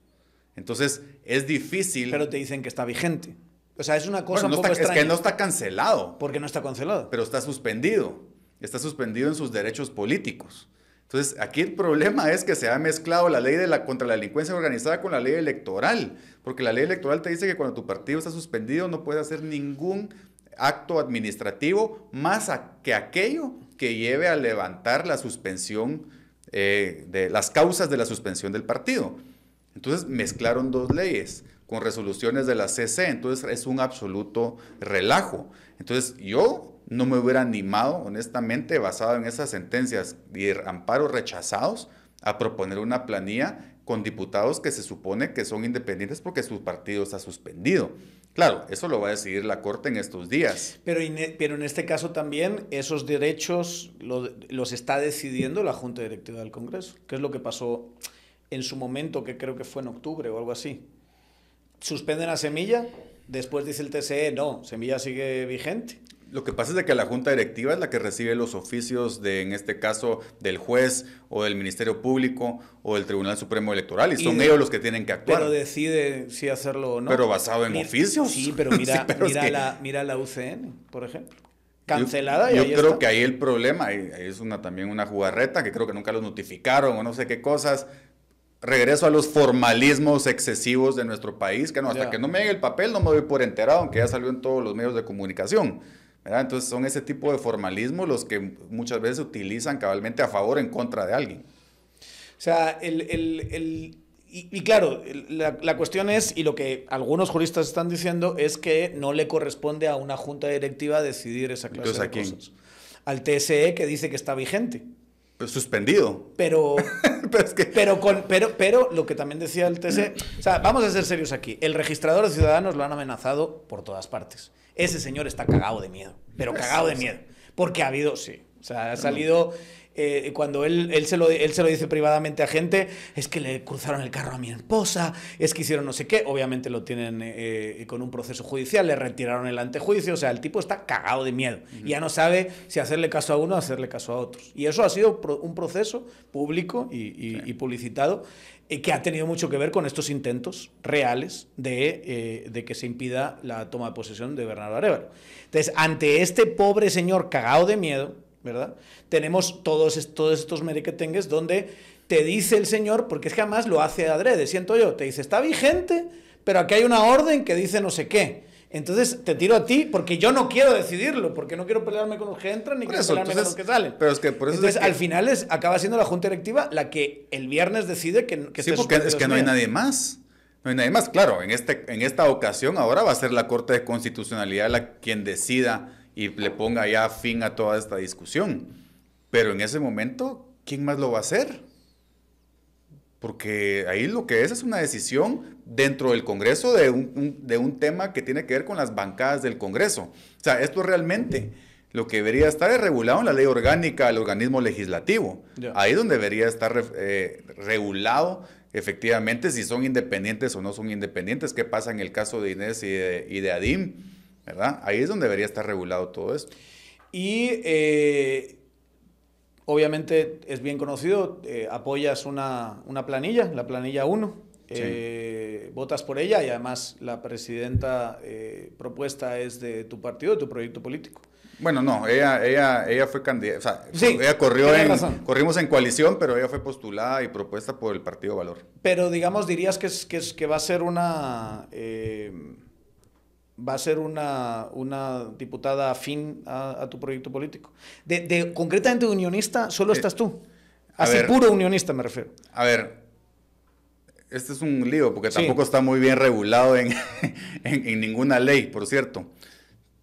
Entonces, es difícil. Pero te dicen que está vigente. O sea, es una cosa Es que no está cancelado. Porque no está cancelado. Pero está suspendido. Está suspendido en sus derechos políticos. Entonces, aquí el problema es que se ha mezclado la ley contra la delincuencia organizada con la ley electoral, porque la ley electoral te dice que cuando tu partido está suspendido no puedes hacer ningún acto administrativo más que aquello que lleve a levantar la suspensión, eh, de las causas de la suspensión del partido. Entonces mezclaron dos leyes con resoluciones de la CC, entonces es un absoluto relajo. Entonces yo no me hubiera animado, honestamente, basado en esas sentencias y amparos rechazados, a proponer una planilla con diputados que se supone que son independientes porque su partido está suspendido. Claro, eso lo va a decidir la Corte en estos días. Pero, e, pero en este caso también esos derechos los, está decidiendo la Junta Directiva del Congreso, ¿Qué es lo que pasó en su momento, que creo que fue en octubre o algo así, suspenden la semilla, después dice el TCE, no, semilla sigue vigente. Lo que pasa es de que la Junta Directiva es la que recibe los oficios de, en este caso, del juez o del Ministerio Público o del Tribunal Supremo Electoral y, son ellos los que tienen que actuar. Pero decide si hacerlo o no. Pero basado en oficios. Sí, pero mira, mira, la, UCN, por ejemplo cancelada. Yo, yo creo que ahí el problema ahí, es una también una jugarreta que creo que nunca los notificaron o no sé qué cosas regreso a los formalismos excesivos de nuestro país, que no, hasta que no me llegue el papel no me doy por enterado, aunque ya salió en todos los medios de comunicación. Entonces son ese tipo de formalismos los que muchas veces utilizan cabalmente a favor o en contra de alguien. O sea, el, y, claro, la, cuestión es, y lo que algunos juristas están diciendo, es que no le corresponde a una junta directiva decidir esa clase de cosas. Al TSE que dice que está vigente suspendido. Pero, pero, con, pero, pero lo que también decía el TC, o sea, vamos a ser serios aquí. El registrador de ciudadanos lo han amenazado por todas partes. Ese señor está cagado de miedo, pero pues cagado de miedo. Porque ha habido, sí, o sea, ha salido eh, cuando él, él, se lo, él se lo dice privadamente a gente, es que le cruzaron el carro a mi esposa, es que hicieron no sé qué, obviamente lo tienen eh, eh, con un proceso judicial, le retiraron el antejuicio, o sea, el tipo está cagado de miedo, ya no sabe si hacerle caso a uno o hacerle caso a otros. Y eso ha sido un proceso público y, y, y publicitado que ha tenido mucho que ver con estos intentos reales de, de, que se impida la toma de posesión de Bernardo Arevalo. Entonces, ante este pobre señor cagado de miedo, ¿verdad? Tenemos todos, todos estos merequetengues donde te dice el Señor, porque es que jamás lo hace adrede, siento yo, te dice, está vigente, pero aquí hay una orden que dice no sé qué. Entonces te tiro a ti porque yo no quiero decidirlo, porque no quiero pelearme con los que entran ni con los que salen. Pero es que entonces, al final es, acaba siendo la junta directiva la que el viernes decide que, que Sí, porque es que no hay nadie más. No hay nadie más. Claro, en, este, en esta ocasión ahora va a ser la Corte de Constitucionalidad la quien decida y le ponga ya fin a toda esta discusión. Pero en ese momento, ¿quién más lo va a hacer? Porque ahí lo que es es una decisión dentro del Congreso de un, tema que tiene que ver con las bancadas del Congreso. O sea, esto realmente lo que debería estar es regulado en la ley orgánica del organismo legislativo. Ahí es donde debería estar eh, regulado efectivamente si son independientes o no son independientes, qué pasa en el caso de Inés y de, y de Adim ¿verdad? Ahí es donde debería estar regulado todo esto. Y eh, obviamente es bien conocido, eh, apoyas una, planilla, la planilla 1. Eh, votas por ella y además la presidenta propuesta es de tu partido, de tu proyecto político. Bueno, no, ella, ella, ella fue candidata, o sea, sí, ella corrió en, corrimos en coalición, pero ella fue postulada y propuesta por el Partido Valor. Pero digamos, dirías que, es, que, es, que va a ser una, va a ser una, diputada afín a, tu proyecto político. De, concretamente unionista, solo eh, estás tú. Así puro unionista me refiero. A ver, este es un lío porque tampoco está muy bien regulado en, ninguna ley, por cierto.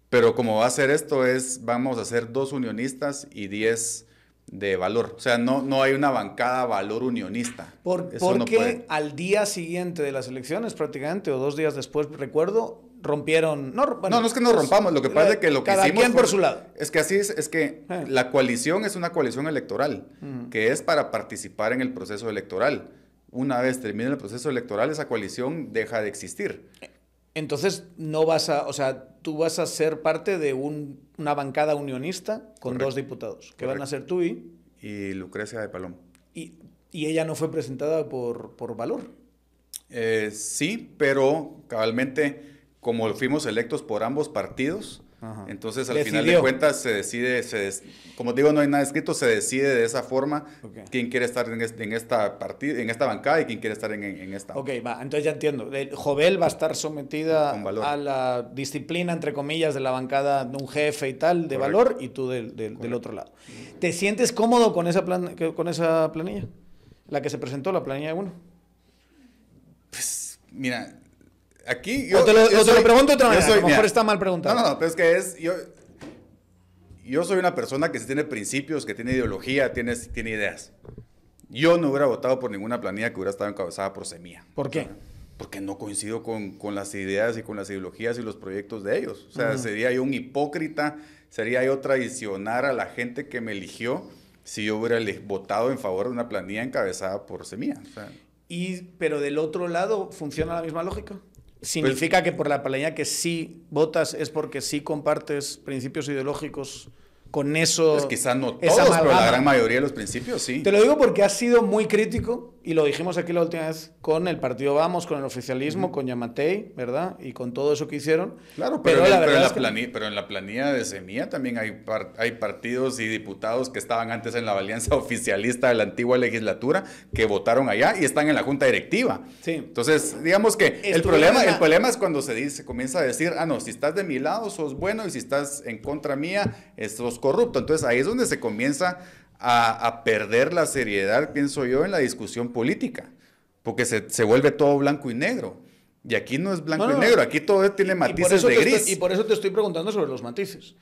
Pero como va a ser esto, es vamos a ser dos unionistas y diez de valor. O sea, no, no hay una bancada valor unionista. Por, porque al día siguiente de las elecciones, prácticamente, o dos días después, recuerdo, rompieron. No, no, es que nos rompamos, lo que pasa es que lo que cada hicimos. Quien por su lado. Es que así es, es que ah. la coalición es una coalición electoral, mm. que es para participar en el proceso electoral. Una vez termine el proceso electoral, esa coalición deja de existir. Entonces, no vas a, o sea, tú vas a ser parte de un, una bancada unionista con dos diputados, que van a ser tú y. Y Lucrecia de Palom. Y, y ella no fue presentada por, por valor. Eh, sí, pero cabalmente como fuimos electos por ambos partidos, entonces al final de cuentas se decide, se como digo, no hay nada escrito, se decide de esa forma quién quiere estar en, esta partida, en esta bancada y quién quiere estar en, esta. Ok, va, entonces ya entiendo. El Jovel va a estar sometida a la disciplina, entre comillas, de la bancada de un jefe y tal, de valor, y tú del, otro lado. ¿Te sientes cómodo con esa, con esa planilla? La que se presentó, la planilla uno Pues, mira, Aquí yo. O te lo, yo te pregunto otra vez. a lo mejor está mal preguntado. No, no, no, pero es que es. Yo, yo soy una persona que tiene principios, que tiene ideología, tiene, tiene ideas. Yo no hubiera votado por ninguna planilla que hubiera estado encabezada por Semilla. ¿Por qué? porque no coincido con, con, las ideas y con las ideologías y los proyectos de ellos. O sea, sería yo un hipócrita, sería yo traicionar a la gente que me eligió si yo hubiera votado en favor de una planilla encabezada por Semilla. y, pero del otro lado, ¿funciona la misma lógica? Pues, ¿Significa que por la planilla que sí votas es porque sí compartes principios ideológicos con eso? Pues quizás no todos, pero la gran mayoría de los principios sí. Te lo digo porque has sido muy crítico y lo dijimos aquí la última vez, con el partido Vamos, con el oficialismo, con Yamatei, ¿verdad? Y con todo eso que hicieron. Claro, pero, en, la pero, planilla, pero en, de Semilla también hay, hay partidos y diputados que estaban antes en la alianza oficialista de la antigua legislatura que votaron allá y están en la junta directiva. Sí. Entonces, digamos que el problema, el problema es cuando se dice, comienza a decir, ah, no, si estás de mi lado sos bueno y si estás en contra mía, sos corrupto. Entonces ahí es donde se comienza a, perder la seriedad, pienso yo, en la discusión política, porque se, vuelve todo blanco y negro. Y aquí no es blanco y negro, aquí todo tiene matices de gris. y por eso te estoy preguntando sobre los matices.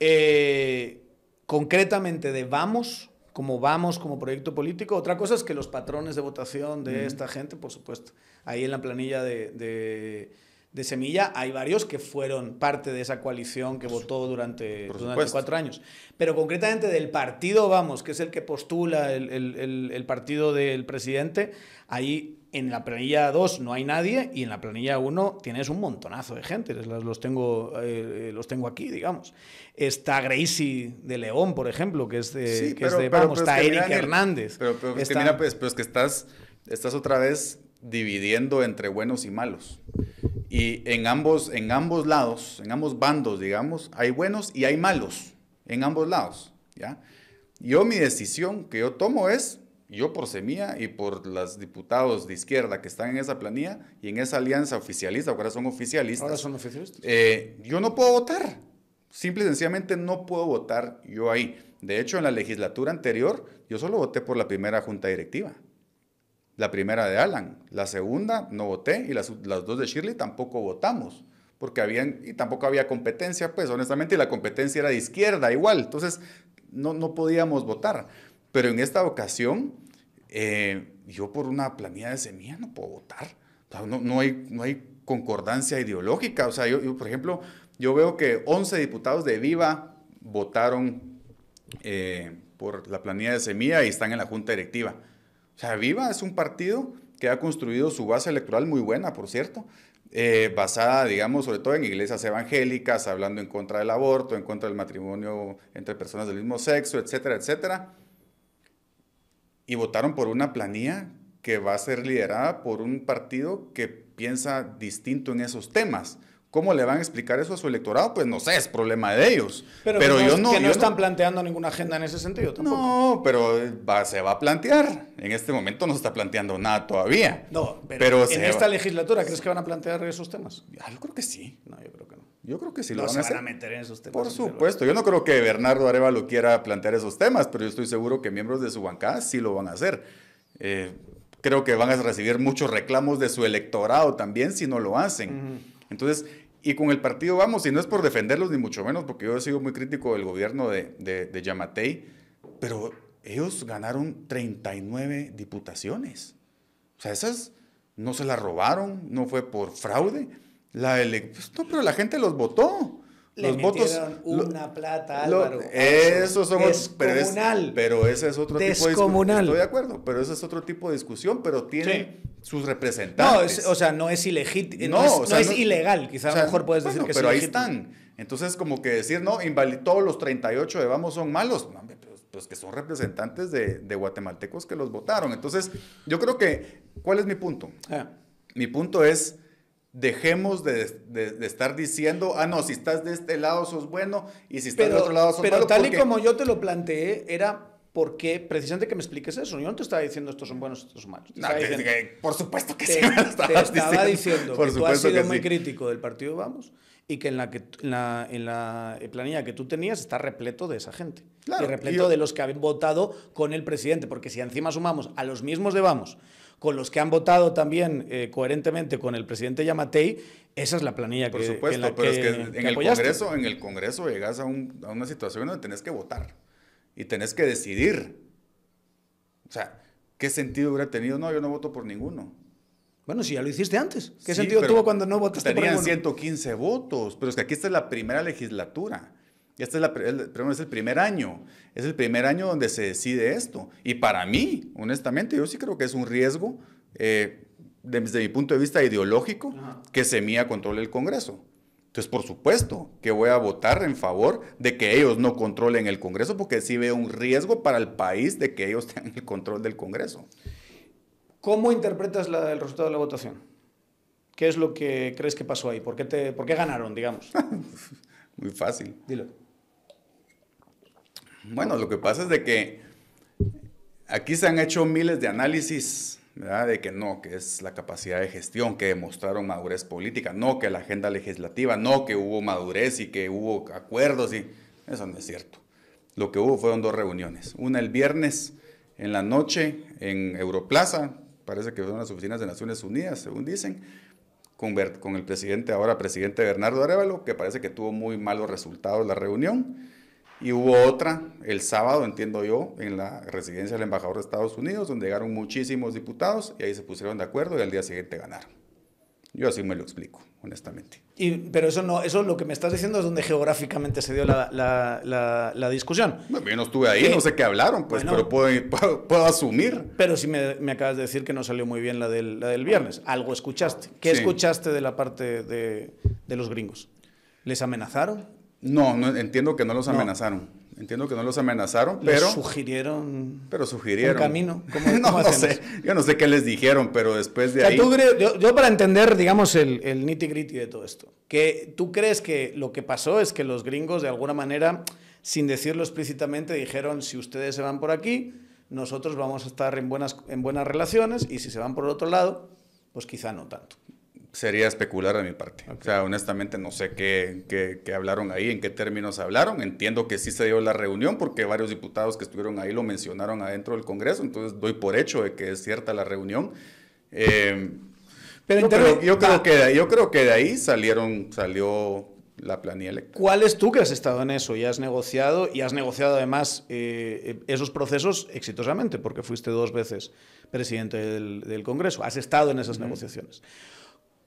Eh, concretamente de Vamos, como Vamos como proyecto político, otra cosa es que los patrones de votación de esta gente, por supuesto, ahí en la planilla de de Semilla, hay varios que fueron parte de esa coalición que votó durante, durante cuatro años. Pero concretamente del partido Vamos, que es el que postula el, partido del presidente, ahí en la planilla 2 no hay nadie y en la planilla 1 tienes un montonazo de gente. Los tengo, eh, eh, los tengo aquí, digamos. Está Gracie de León, por ejemplo, que es de, que vamos, pues está Eric Hernández. pero, es pues que mira, pero es pues que estás, estás otra vez dividiendo entre buenos y malos. Y en ambos, en ambos lados, en ambos bandos, digamos, hay buenos y hay malos, en ambos lados, ¿ya? Yo mi decisión que yo tomo es, yo por Semilla y por los diputados de izquierda que están en esa planilla y en esa alianza oficialista, ahora son oficialistas. Ahora son oficialistas. Eh, yo no puedo votar, simple y sencillamente no puedo votar yo ahí. De hecho, en la legislatura anterior, yo solo voté por la primera junta directiva. La primera de Alan, la segunda no voté y las, dos de Shirley tampoco votamos, porque habían, y tampoco había competencia, pues honestamente, la competencia era de izquierda igual, entonces no, no podíamos votar. Pero en esta ocasión, eh, yo por una planilla de semilla no puedo votar. no, hay, no hay concordancia ideológica. O sea, yo, por ejemplo, yo veo que 11 diputados de Viva votaron eh, por la planilla de semilla y están en la junta directiva. O sea, Viva es un partido que ha construido su base electoral muy buena, por cierto, eh, basada, digamos, sobre todo en iglesias evangélicas, hablando en contra del aborto, en contra del matrimonio entre personas del mismo sexo, etcétera, etcétera. Y votaron por una planilla que va a ser liderada por un partido que piensa distinto en esos temas. ¿Cómo le van a explicar eso a su electorado? Pues no sé, es problema de ellos. Pero, no, yo no. no están planteando ninguna agenda en ese sentido tampoco. No, pero se va a plantear. En este momento no se está planteando nada todavía. No, pero, en esta legislatura, ¿crees que van a plantear esos temas? Ah, yo creo que sí. No, yo creo que no. Yo creo que sí lo van, a hacer. van a meter en esos temas. Por supuesto. Yo no creo que Bernardo Arevalo quiera plantear esos temas, pero yo estoy seguro que miembros de su bancada sí lo van a hacer. Eh, creo que van a recibir muchos reclamos de su electorado también si no lo hacen. Entonces y con el partido vamos, y no es por defenderlos ni mucho menos, porque yo he sido muy crítico del gobierno de, de, Yamatei, pero ellos ganaron 39 diputaciones. O sea, esas no se las robaron, no fue por fraude. La pues, no, pero la gente los votó los votos una plata Álvaro. eso son pero, es, pero, ese es otro tipo de discusión. Estoy de acuerdo, pero ese es otro tipo de discusión, pero tiene sus representantes. No, o sea, no es ilegítimo, no, no, es, ilegal, quizás mejor puedes decir que pero Pero ahí están. Entonces como que decir, no, todos los 38 de Vamos son malos, pues, pues, que son representantes de, guatemaltecos que los votaron. Entonces, yo creo que ¿cuál es mi punto? Ah. Mi punto es dejemos de, estar diciendo, ah, no, si estás de este lado sos bueno y si estás del otro lado sos pero malo. Pero tal y como yo te lo planteé, era porque precisamente que me expliques eso. Yo no te estaba diciendo estos son buenos, estos son malos. por supuesto que sí te estaba diciendo. que tú has sido muy crítico del partido Vamos y que en la, la, planilla que tú tenías está repleto de esa gente. y repleto de los que habían votado con el presidente. Porque si encima sumamos a los mismos de Vamos con los que han votado también eh, coherentemente con el presidente Yamatei, esa es la planilla que que Por supuesto, pero es que en el Congreso, en el Congreso llegas a, una situación donde tenés que votar y tenés que decidir. O sea, ¿qué sentido hubiera tenido? No, yo no voto por ninguno. Bueno, si ya lo hiciste antes. ¿Qué sentido tuvo cuando no votaste por ninguno? Tenían 115 votos, pero es que aquí está la primera legislatura. Y este es, el, primer año, es el primer año donde se decide esto. Y para mí, honestamente, yo sí creo que es un riesgo, eh, desde mi punto de vista ideológico, que mía controle el Congreso. Entonces, por supuesto que voy a votar en favor de que ellos no controlen el Congreso, porque sí veo un riesgo para el país de que ellos tengan el control del Congreso. ¿Cómo interpretas el resultado de la votación? ¿Qué es lo que crees que pasó ahí? ¿Por por qué ganaron, digamos? Muy fácil. Dilo. Bueno, lo que pasa es de que aquí se han hecho miles de análisis, ¿verdad? De que no, que es la capacidad de gestión, que demostraron madurez política, no, que la agenda legislativa, no, que hubo madurez y que hubo acuerdos y eso no es cierto. Lo que hubo fueron dos reuniones, una el viernes en la noche en Europlaza, parece que fueron las oficinas de Naciones Unidas, según dicen, con, con el presidente, ahora presidente Bernardo Arévalo, que parece que tuvo muy malos resultados la reunión y hubo otra el sábado, entiendo yo, en la residencia del embajador de Estados Unidos, donde llegaron muchísimos diputados y ahí se pusieron de acuerdo y al día siguiente ganaron. Yo así me lo explico, honestamente. Y, pero eso no, eso lo que me estás diciendo es donde geográficamente se dio la, la, discusión. también no estuve ahí, no sé qué hablaron, pues, pero puedo, puedo, asumir. Pero si me, acabas de decir que no salió muy bien la del, del viernes. Algo escuchaste. ¿Qué escuchaste de la parte de, de los gringos? ¿Les amenazaron? No, entiendo que no los amenazaron. Entiendo que no los amenazaron, pero... sugirieron... Pero sugirieron... Un camino. no, sé. Yo no sé qué les dijeron, pero después de ahí... yo, para entender, digamos, el, el nitty-gritty de todo esto, que tú crees que lo que pasó es que los gringos, de alguna manera, sin decirlo explícitamente, dijeron, si ustedes se van por aquí, nosotros vamos a estar en buenas, en buenas relaciones, y si se van por el otro lado, pues quizá no tanto. Sería especular de mi parte. O sea, honestamente no sé qué, hablaron ahí, en qué términos hablaron. Entiendo que sí se dio la reunión porque varios diputados que estuvieron ahí lo mencionaron adentro del Congreso, entonces doy por hecho de que es cierta la reunión. Eh, pero yo, creo, que, yo creo que de ahí salieron, salió la planilla electoral. ¿Cuál es tú que has estado en eso y has negociado y has negociado además eh, eh, esos procesos exitosamente porque fuiste dos veces presidente del, Congreso? Has estado en esas negociaciones.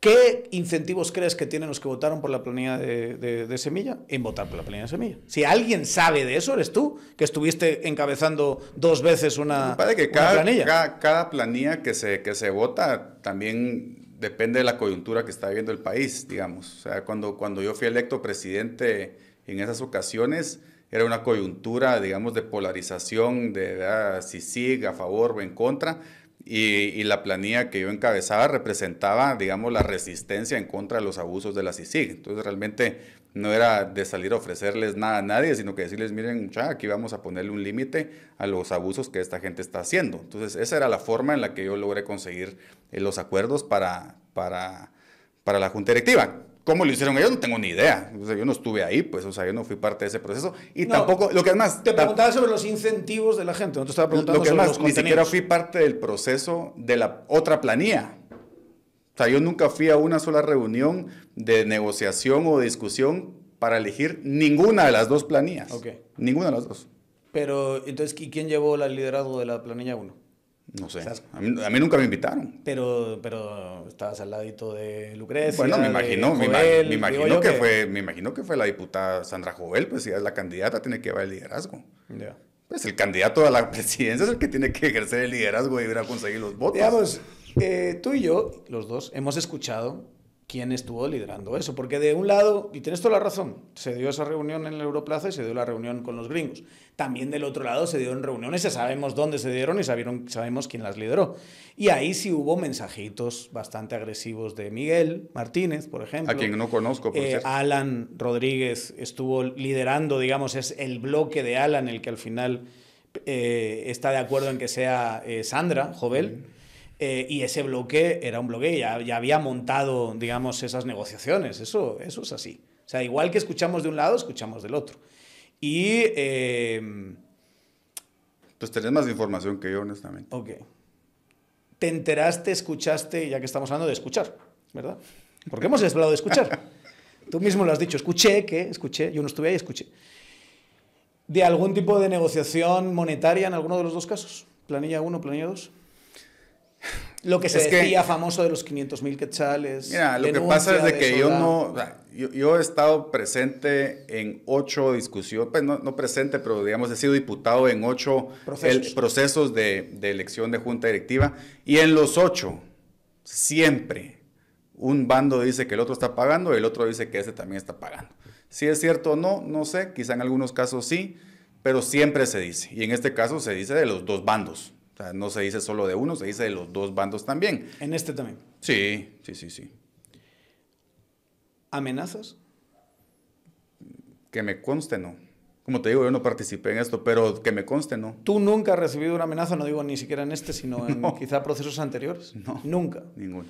¿Qué incentivos crees que tienen los que votaron por la planilla de, semilla en votar por la planilla de semilla? Si alguien sabe de eso, eres tú, que estuviste encabezando dos veces una, cada, planilla. Cada, planilla que se, que se vota también depende de la coyuntura que está viviendo el país, digamos. O sea, cuando, cuando yo fui electo presidente en esas ocasiones, era una coyuntura, digamos, de polarización, de, ah, si sigue a favor o en contra y, la planilla que yo encabezaba representaba, digamos, la resistencia en contra de los abusos de la CICIG. Entonces realmente no era de salir a ofrecerles nada a nadie, sino que decirles, miren, ya, aquí vamos a ponerle un límite a los abusos que esta gente está haciendo. Entonces esa era la forma en la que yo logré conseguir eh, los acuerdos para, para la Junta Directiva. ¿Cómo lo hicieron ellos? No tengo ni idea. yo no estuve ahí, pues, o sea, yo no fui parte de ese proceso. Y tampoco, lo que además... Te preguntaba sobre los incentivos de la gente, no te estaba preguntando lo que Ni siquiera fui parte del proceso de la otra planilla. O sea, yo nunca fui a una sola reunión de negociación o discusión para elegir ninguna de las dos planillas. Okay. Ninguna de las dos. Pero, entonces, ¿y quién llevó el liderazgo de la planilla 1? No sé. a, mí, nunca me invitaron. Pero, pero estabas al ladito de Lucrecia. Bueno, me imagino, me, imagino que, fue, me imagino que fue la diputada Sandra Jovel, pues si es la candidata, tiene que llevar el liderazgo. Pues el candidato a la presidencia es el que tiene que ejercer el liderazgo y ir a conseguir los votos. Digamos, eh, tú y yo, los dos, hemos escuchado quién estuvo liderando eso. Porque de un lado, y tienes toda la razón, se dio esa reunión en el Europlaza y se dio la reunión con los gringos. También del otro lado se dieron reuniones, ya sabemos dónde se dieron y sabemos quién las lideró. Y ahí sí hubo mensajitos bastante agresivos de Miguel Martínez, por ejemplo. A quien no conozco, eh, Alan Rodríguez estuvo liderando, digamos, es el bloque de Alan el que al final eh, está de acuerdo en que sea eh, Sandra Jovel. Eh, y ese bloque era un bloque ya, ya, había montado, digamos, esas negociaciones. Eso, eso es así. O sea, igual que escuchamos de un lado, escuchamos del otro. Y... Em, pues tenés más información que yo, honestamente. Ok. Te enteraste, escuchaste, ya que estamos hablando de escuchar, ¿verdad? Porque hemos hablado de escuchar. Tú mismo lo has dicho, escuché que, escuché, yo no estuve ahí, escuché. ¿De algún tipo de negociación monetaria en alguno de los dos casos? ¿Planilla 1, planilla 2? Lo que se decía famoso de los 500 mil quetzales. lo que pasa es que yo no. Yo, he estado presente en ocho discusiones, pues no, presente, pero digamos he sido diputado en ocho procesos, de, elección de junta directiva. Y en los ocho, siempre un bando dice que el otro está pagando y el otro dice que ese también está pagando. Si es cierto o no, no sé, quizá en algunos casos sí, pero siempre se dice. Y en este caso se dice de los dos bandos. O sea, no se dice solo de uno, se dice de los dos bandos también. En este también. Sí, sí, sí, sí. ¿Amenazas? Que me conste, no. Como te digo, yo no participé en esto, pero que me conste, no. ¿Tú nunca has recibido una amenaza? No digo ni siquiera en este, sino en quizá procesos anteriores. No. Nunca. Ninguna.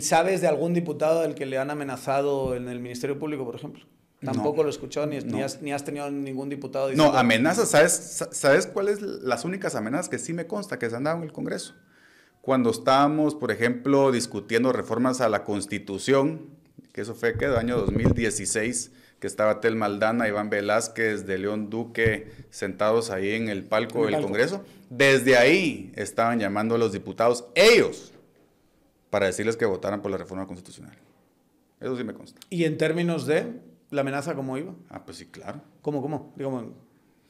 ¿Sabes de algún diputado al que le han amenazado en el Ministerio Público, por ejemplo? Tampoco lo escuchó ni, ni, has, tenido ningún diputado. no, amenazas, ¿sabes, ¿sabes cuáles las únicas amenazas que sí me consta que se han dado en el Congreso? Cuando estábamos, por ejemplo, discutiendo reformas a la Constitución, que eso fue que el año 2016, que estaba Tel Maldana, Iván Velázquez, de León Duque, sentados ahí en el palco del Congreso, desde ahí estaban llamando a los diputados, ellos, para decirles que votaran por la reforma constitucional. Eso sí me consta. ¿Y en términos de ¿La amenaza cómo iba? Ah, pues sí, claro. ¿Cómo, cómo? Digo,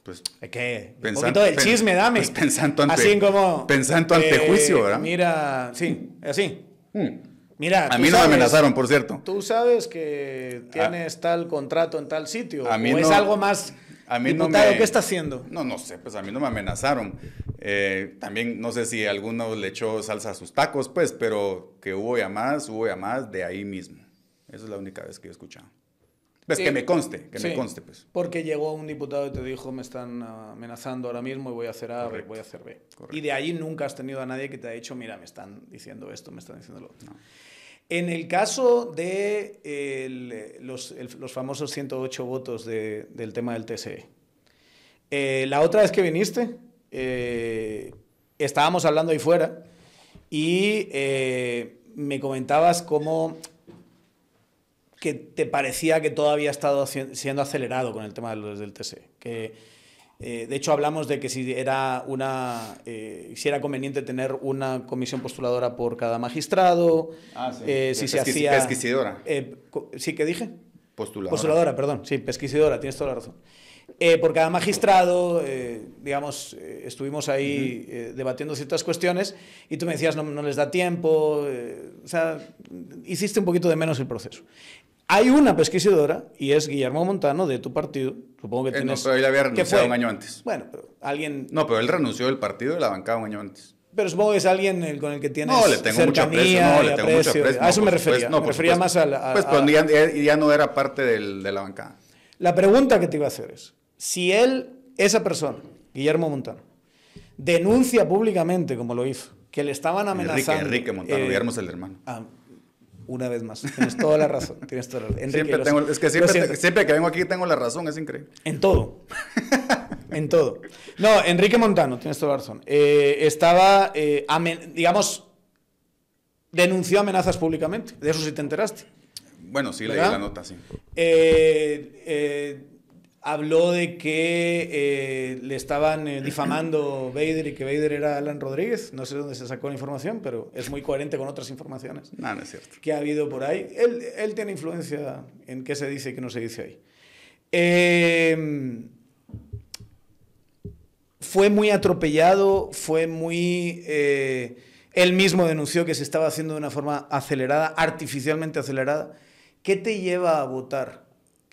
pues... ¿Qué? Un poquito del chisme, dame. Pues, pensando ante... Así como... Pensando ante eh, juicio, ¿verdad? Mira, sí, así. Hmm. Mira, a mí no me amenazaron, por cierto. Tú sabes que tienes ah. tal contrato en tal sitio. A mí es algo más a mí no me, ¿qué está haciendo? No, no sé, pues a mí no me amenazaron. Eh, también no sé si alguno le echó salsa a sus tacos, pues, pero que hubo llamadas, hubo más de ahí mismo. Esa es la única vez que he escuchado. Pues que me conste, que me conste, pues. Porque llegó un diputado y te dijo, me están amenazando ahora mismo y voy a hacer A, voy a hacer B. Y de allí nunca has tenido a nadie que te ha dicho, mira, me están diciendo esto, me están diciendo lo otro. En el caso de los, famosos 108 votos del tema del TSE, eh, la otra vez que viniste, eh, estábamos hablando ahí fuera y eh, me comentabas cómo que te parecía que todavía estaba estado siendo acelerado con el tema del, del TC. Que, eh, de hecho, hablamos de que si era, una, eh, si era conveniente tener una comisión postuladora por cada magistrado, ah, sí. Eh, si se hacía... Pesquisidora. ¿Sí que dije? Postuladora. Postuladora, perdón. Sí, pesquisidora, tienes toda la razón. por cada magistrado, digamos, estuvimos ahí debatiendo ciertas cuestiones y tú me decías, no, no les da tiempo, o sea, hiciste un poquito de menos el proceso. Hay una pesquisidora y es Guillermo Montano de tu partido. Supongo que eh, No, pero él había renunciado un año antes. Bueno, pero alguien. No, pero él renunció del partido de la bancada un año antes. Pero supongo que es alguien con el que tienes No, le tengo No, le tengo mucho a eso me refería. no, más a... pues ya, no era parte de la bancada. La pregunta que te iba a hacer es, si él, esa persona, Guillermo Montano, denuncia públicamente, como lo hizo, que le estaban amenazando... Enrique, Enrique Montano, eh, Guillermo es el hermano una vez más. Tienes toda la razón. Tienes toda la Enrique, siempre es que siempre, que vengo aquí tengo la razón, es increíble. En todo. en todo. No, Enrique Montano, tienes toda la razón. Eh, estaba, eh, digamos, denunció amenazas públicamente. De eso sí te enteraste. Bueno, sí, leí la nota, sí. Eh, eh habló de que eh, le estaban eh, difamando Vader y que Vader era Alan Rodríguez. No sé dónde se sacó la información, pero es muy coherente con otras informaciones. No, no es cierto. Que ha habido por ahí. Él, él tiene influencia en qué se dice y qué no se dice ahí. Em, fue muy atropellado, fue muy... Eh, él mismo denunció que se estaba haciendo de una forma acelerada, artificialmente acelerada. ¿Qué te lleva a votar?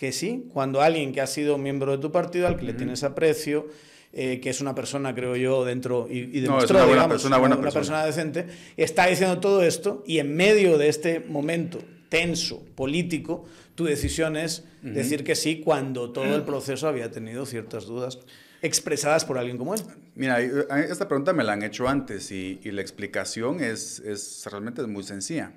que sí, cuando alguien que ha sido miembro de tu partido, al que le tienes aprecio, eh, que es una persona, creo yo, dentro y, y digamos, persona, una, persona. decente, está diciendo todo esto y en medio de este momento tenso político, tu decisión es decir que sí cuando todo el proceso había tenido ciertas dudas expresadas por alguien como él. Mira, eh, esta pregunta me la han hecho antes y, y la explicación es, realmente muy sencilla.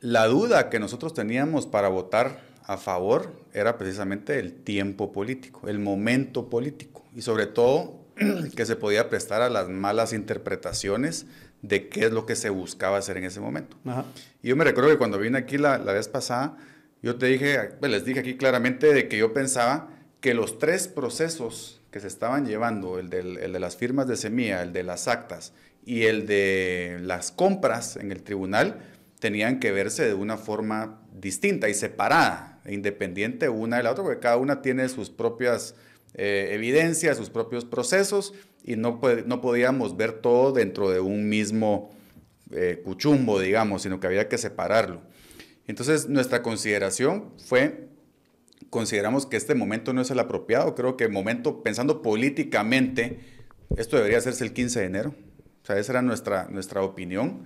La duda que nosotros teníamos para votar a favor era precisamente el tiempo político, el momento político y sobre todo que se podía prestar a las malas interpretaciones de qué es lo que se buscaba hacer en ese momento. Y yo me recuerdo que cuando vine aquí la, la vez pasada, yo te dije, pues, les dije aquí claramente de que yo pensaba que los tres procesos que se estaban llevando, el, del, el de las firmas de semilla, el de las actas y el de las compras en el tribunal, tenían que verse de una forma distinta y separada independiente una de la otra, porque cada una tiene sus propias eh, evidencias, sus propios procesos, y no, no podíamos ver todo dentro de un mismo eh, cuchumbo, digamos, sino que había que separarlo. Entonces, nuestra consideración fue, consideramos que este momento no es el apropiado, creo que el momento, pensando políticamente, esto debería hacerse el 15 de enero, o sea, esa era nuestra, nuestra opinión,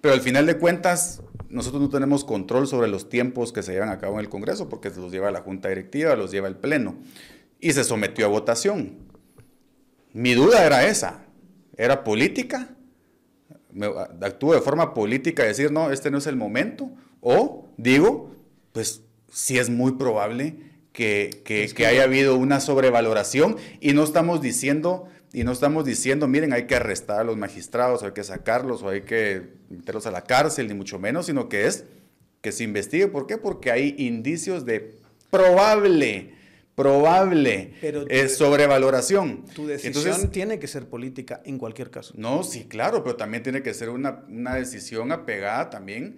pero al final de cuentas, nosotros no tenemos control sobre los tiempos que se llevan a cabo en el Congreso porque se los lleva la Junta Directiva, los lleva el Pleno. Y se sometió a votación. Mi duda era esa. ¿Era política? de forma política decir, no, este no es el momento? O digo, pues sí es muy probable que, que haya habido una sobrevaloración y no estamos diciendo y no estamos diciendo, miren, hay que arrestar a los magistrados, hay que sacarlos, o hay que meterlos a la cárcel, ni mucho menos, sino que es que se investigue. ¿Por qué? Porque hay indicios de probable, probable eh, sobrevaloración. Tu decisión tiene que ser política en cualquier caso. No, sí, claro, pero también tiene que ser una, una decisión apegada también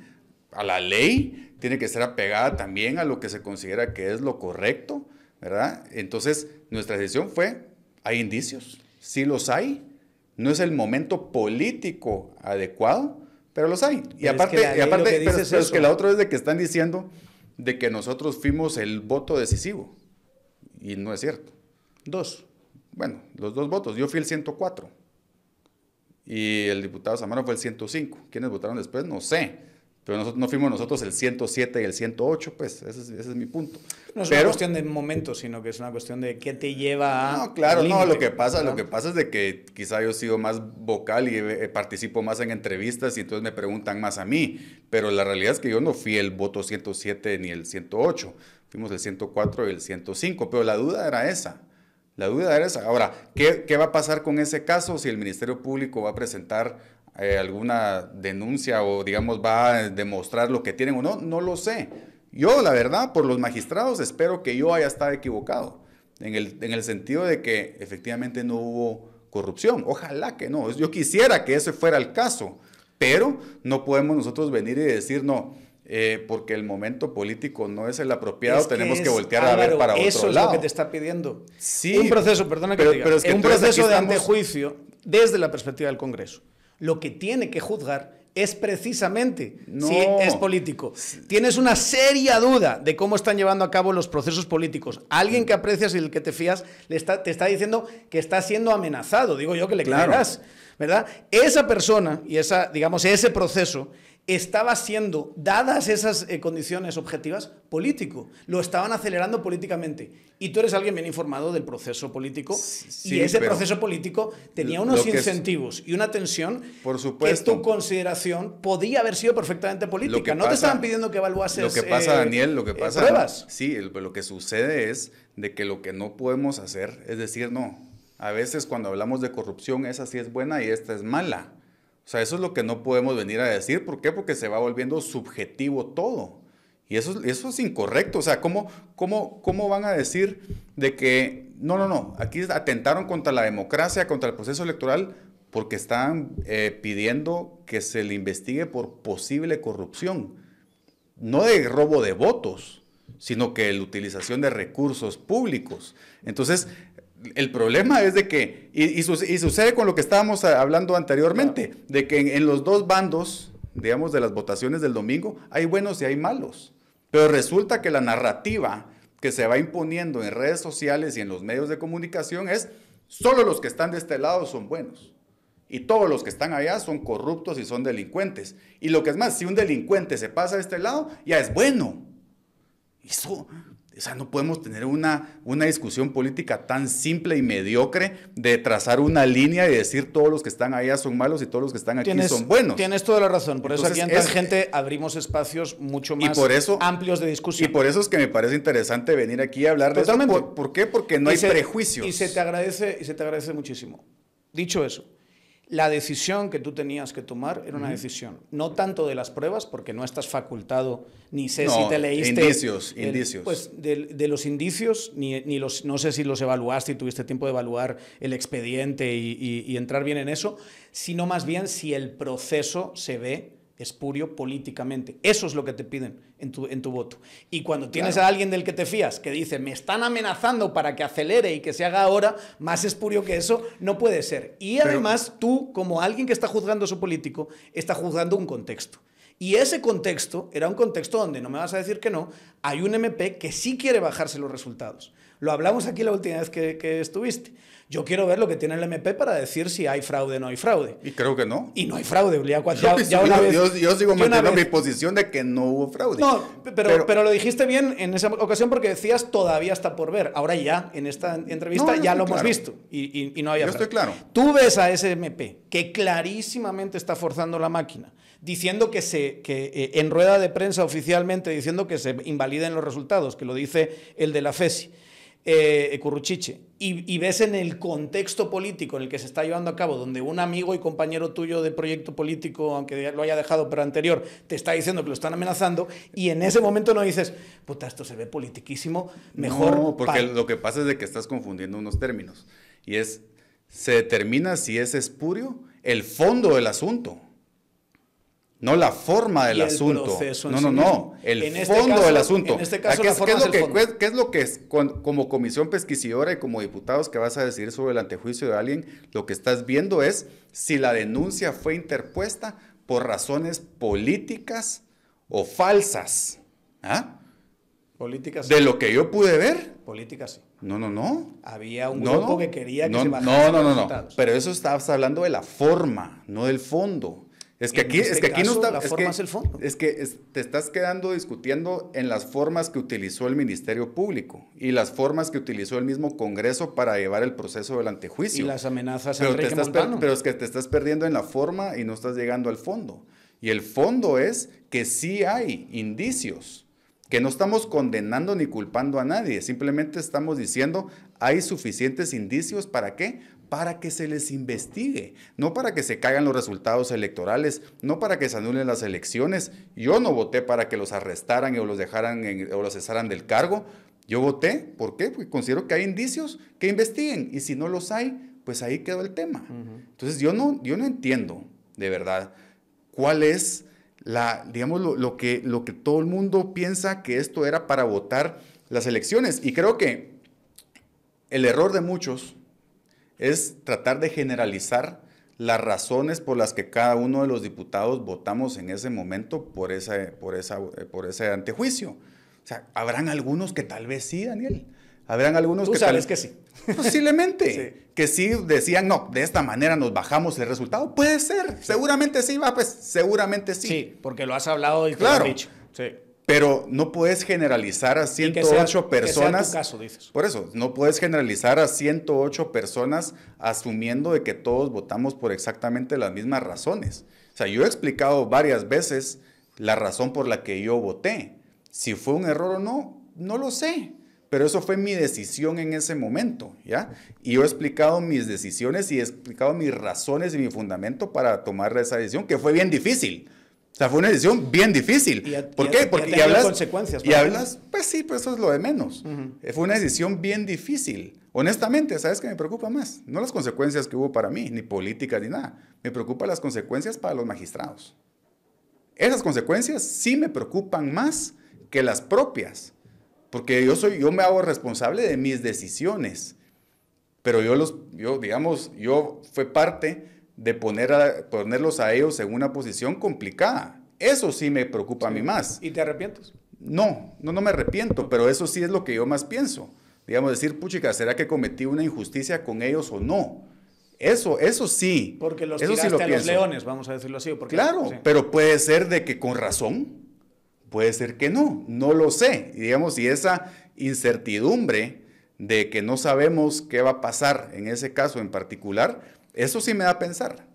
a la ley, tiene que ser apegada también a lo que se considera que es lo correcto, ¿verdad? Entonces, nuestra decisión fue, hay indicios, Sí los hay, no es el momento político adecuado, pero los hay. y aparte, aparte pero, es que la otra es de que están diciendo de que nosotros fuimos el voto decisivo. Y no es cierto. Dos. Bueno, los dos votos. Yo fui el 104. Y el diputado Zamora fue el 105. ¿Quiénes votaron después? No sé. Pero nosotros, no fuimos nosotros el 107 y el 108, pues ese es, mi punto. No es una cuestión de momento, sino que es una cuestión de qué te lleva a No, claro, no, lo que pasa, lo que pasa es de que quizá yo he sido más vocal y eh, participo más en entrevistas y entonces me preguntan más a mí. Pero la realidad es que yo no fui el voto 107 ni el 108. Fuimos el 104 y el 105, pero la duda era esa. La duda era esa. Ahora, ¿qué, qué va a pasar con ese caso si el Ministerio Público va a presentar eh, alguna denuncia o digamos va a demostrar lo que tienen o no, no lo sé. Yo, la verdad, por los magistrados espero que yo haya estado equivocado, en el, en el sentido de que efectivamente no hubo corrupción. Ojalá que no. Yo quisiera que ese fuera el caso, pero no podemos nosotros venir y decir no. Eh, porque el momento político no es el apropiado, tenemos que voltear a ver para otro lado. Eso es lo que te está pidiendo. Sí, un proceso, perdona que pero, diga, es un proceso de antejuicio desde la perspectiva del Congreso lo que tiene que juzgar es precisamente si es político. Tienes una seria duda de cómo están llevando a cabo los procesos políticos. Alguien que aprecias y el que te fías te está diciendo que está siendo amenazado. Digo yo que le claro. ¿verdad? Esa persona y esa, digamos, ese proceso estaba siendo, dadas esas eh, condiciones objetivas, político. Lo estaban acelerando políticamente. Y tú eres alguien bien informado del proceso político. y ese proceso político tenía unos incentivos y una tensión por supuesto, que tu consideración podía haber sido perfectamente política. no te estaban pidiendo que evaluases. Lo que pasa, eh, Daniel, lo que eh, pasa. sí, lo que sucede es de que lo que no podemos hacer es decir, no. A veces cuando hablamos de corrupción, esa sí es buena y esta es mala. O sea, eso es lo que no podemos venir a decir. ¿Por qué? Porque se va volviendo subjetivo todo. Y eso, es incorrecto. O sea, ¿cómo, cómo, cómo van a decir de que no, no, no, aquí atentaron contra la democracia, contra el proceso electoral, porque están eh, pidiendo que se le investigue por posible corrupción? No de robo de votos, sino que la utilización de recursos públicos. Entonces, el problema es de que, y, sucede con lo que estábamos hablando anteriormente, de que en, los dos bandos, digamos, de las votaciones del domingo, hay buenos y hay malos. Pero resulta que la narrativa que se va imponiendo en redes sociales y en los medios de comunicación es, solo los que están de este lado son buenos. Y todos los que están allá son corruptos y son delincuentes. Y lo que es más, si un delincuente se pasa de este lado, ya es bueno. Eso, o sea, no podemos tener una, una discusión política tan simple y mediocre de trazar una línea y decir todos los que están allá son malos y todos los que están aquí son buenos. Tienes toda la razón. Por eso aquí en Gente abrimos espacios mucho más amplios de discusión. Y por eso es que me parece interesante venir aquí a hablar de ¿Por, qué? Porque no hay prejuicios. Y se te agradece, y se te agradece muchísimo. Dicho eso la decisión que tú tenías que tomar era una decisión, no tanto de las pruebas, porque no estás facultado, ni sé si te leíste... Indicios, indicios. Pues de, los indicios, ni, los, no sé si los evaluaste y tuviste tiempo de evaluar el expediente y, y entrar bien en eso, sino más bien si el proceso se ve espurio políticamente. Eso es lo que te piden en tu, voto. Y cuando tienes a alguien del que te fías que dice, me están amenazando para que acelere y que se haga ahora, más espurio que eso no puede ser. Y además tú, como alguien que está juzgando a su político, está juzgando un contexto. Y ese contexto era un contexto donde, no me vas a decir que no, hay un MP que sí quiere bajarse los resultados. Lo hablamos aquí la última vez que, estuviste. Yo quiero ver lo que tiene el MP para decir si hay fraude o no hay fraude. Y creo que no. Y no hay fraude, ya, una vez, yo, sigo manteniendo mi posición de que no hubo fraude. No, pero, pero, lo dijiste bien en esa ocasión porque decías todavía está por ver. Ahora ya, en esta entrevista, ya lo hemos visto y, no había yo estoy claro. Tú ves a ese MP que clarísimamente está forzando la máquina, diciendo que se, que eh, en rueda de prensa oficialmente, diciendo que se invaliden los resultados, que lo dice el de la FESI eh, Curruchiche, y, ves en el contexto político en el que se está llevando a cabo, donde un amigo y compañero tuyo de proyecto político, aunque lo haya dejado pero anterior, te está diciendo que lo están amenazando, y en ese momento no dices, puta, esto se ve politiquísimo, mejor... No, porque lo que pasa es de que estás confundiendo unos términos, y es, se determina si es espurio el fondo del asunto. No la forma del asunto. No, no, no. El este fondo del asunto. En este caso, ¿Qué, es ¿qué, es lo que, es, como comisión pesquisidora y como diputados que vas a decidir sobre el antejuicio de alguien? Lo que estás viendo es si la denuncia fue interpuesta por razones políticas o falsas. ¿Ah? Políticas. De lo que yo pude ver. Políticas sí. No, no, no. Había un grupo que quería que se bajaran. No, no, no, no. Pero eso estabas hablando de la forma, no del fondo. Es que aquí, es este que aquí no está. es, que, que te estás quedando discutiendo en las formas que utilizó el Ministerio Público y las formas que utilizó el mismo Congreso para llevar el proceso del antejuicio. Y las amenazas pero a Pero es que te estás perdiendo en la forma y no estás llegando al fondo. Y el fondo es que sí hay indicios, que no estamos condenando ni culpando a nadie, simplemente estamos diciendo hay suficientes indicios para qué? para que se les investigue, no para que se caigan los resultados electorales, no para que se anulen las elecciones. Yo no voté para que los arrestaran o los dejaran o los cesaran del cargo. Yo voté, ¿por qué? Porque considero que hay indicios que investiguen y si no los hay, pues ahí quedó el tema. Entonces yo no, yo no entiendo de verdad cuál es la, digamos, que, lo que todo el mundo piensa que esto era para votar las elecciones. Y creo que el error de muchos es tratar de generalizar las razones por las que cada uno de los diputados votamos en ese momento por, por, esa, eh, por ese antejuicio. O sea, habrán algunos que tal vez sí, Daniel. Habrán algunos Tú que sabes que sí. Posiblemente. Que sí decían, no, de esta manera nos bajamos el resultado. Puede ser. Seguramente sí, va, pues seguramente sí. Sí, porque lo has hablado y lo has dicho. Sí. Pero no puedes generalizar a 108 personas. Por eso, no puedes generalizar a 108 personas asumiendo de que todos votamos por exactamente las mismas razones. O sea, yo he explicado varias veces la razón por la que yo voté. Si fue un error o no, no lo sé. Pero eso fue mi decisión en ese momento, ¿ya? Y yo he explicado mis decisiones y he explicado mis razones y mi fundamento para tomar esa decisión, que fue bien difícil o sea, fue una decisión bien difícil. ¿Por qué? Porque hablas consecuencias. Y hablas, pues sí, pues eso es lo de menos. Eh, fue una decisión bien difícil. Honestamente, ¿sabes qué me preocupa más? No las consecuencias que hubo para mí, ni políticas, ni nada. Me preocupan las consecuencias para los magistrados. Esas consecuencias sí me preocupan más que las propias, porque yo soy yo me hago responsable de mis decisiones. Pero yo los yo digamos, yo fue parte de poner a, ponerlos a ellos en una posición complicada. Eso sí me preocupa a mí más. ¿Y te arrepientes? No, no, no me arrepiento, pero eso sí es lo que yo más pienso. Digamos, decir, puchica, ¿será que cometí una injusticia con ellos o no? Eso, eso sí. Porque los los leones, vamos a decirlo así. claro, pero puede ser de que con razón, puede ser que no, no lo sé. Y digamos, y esa incertidumbre de que no sabemos qué va a pasar en ese caso en particular, eso sí me da a pensar.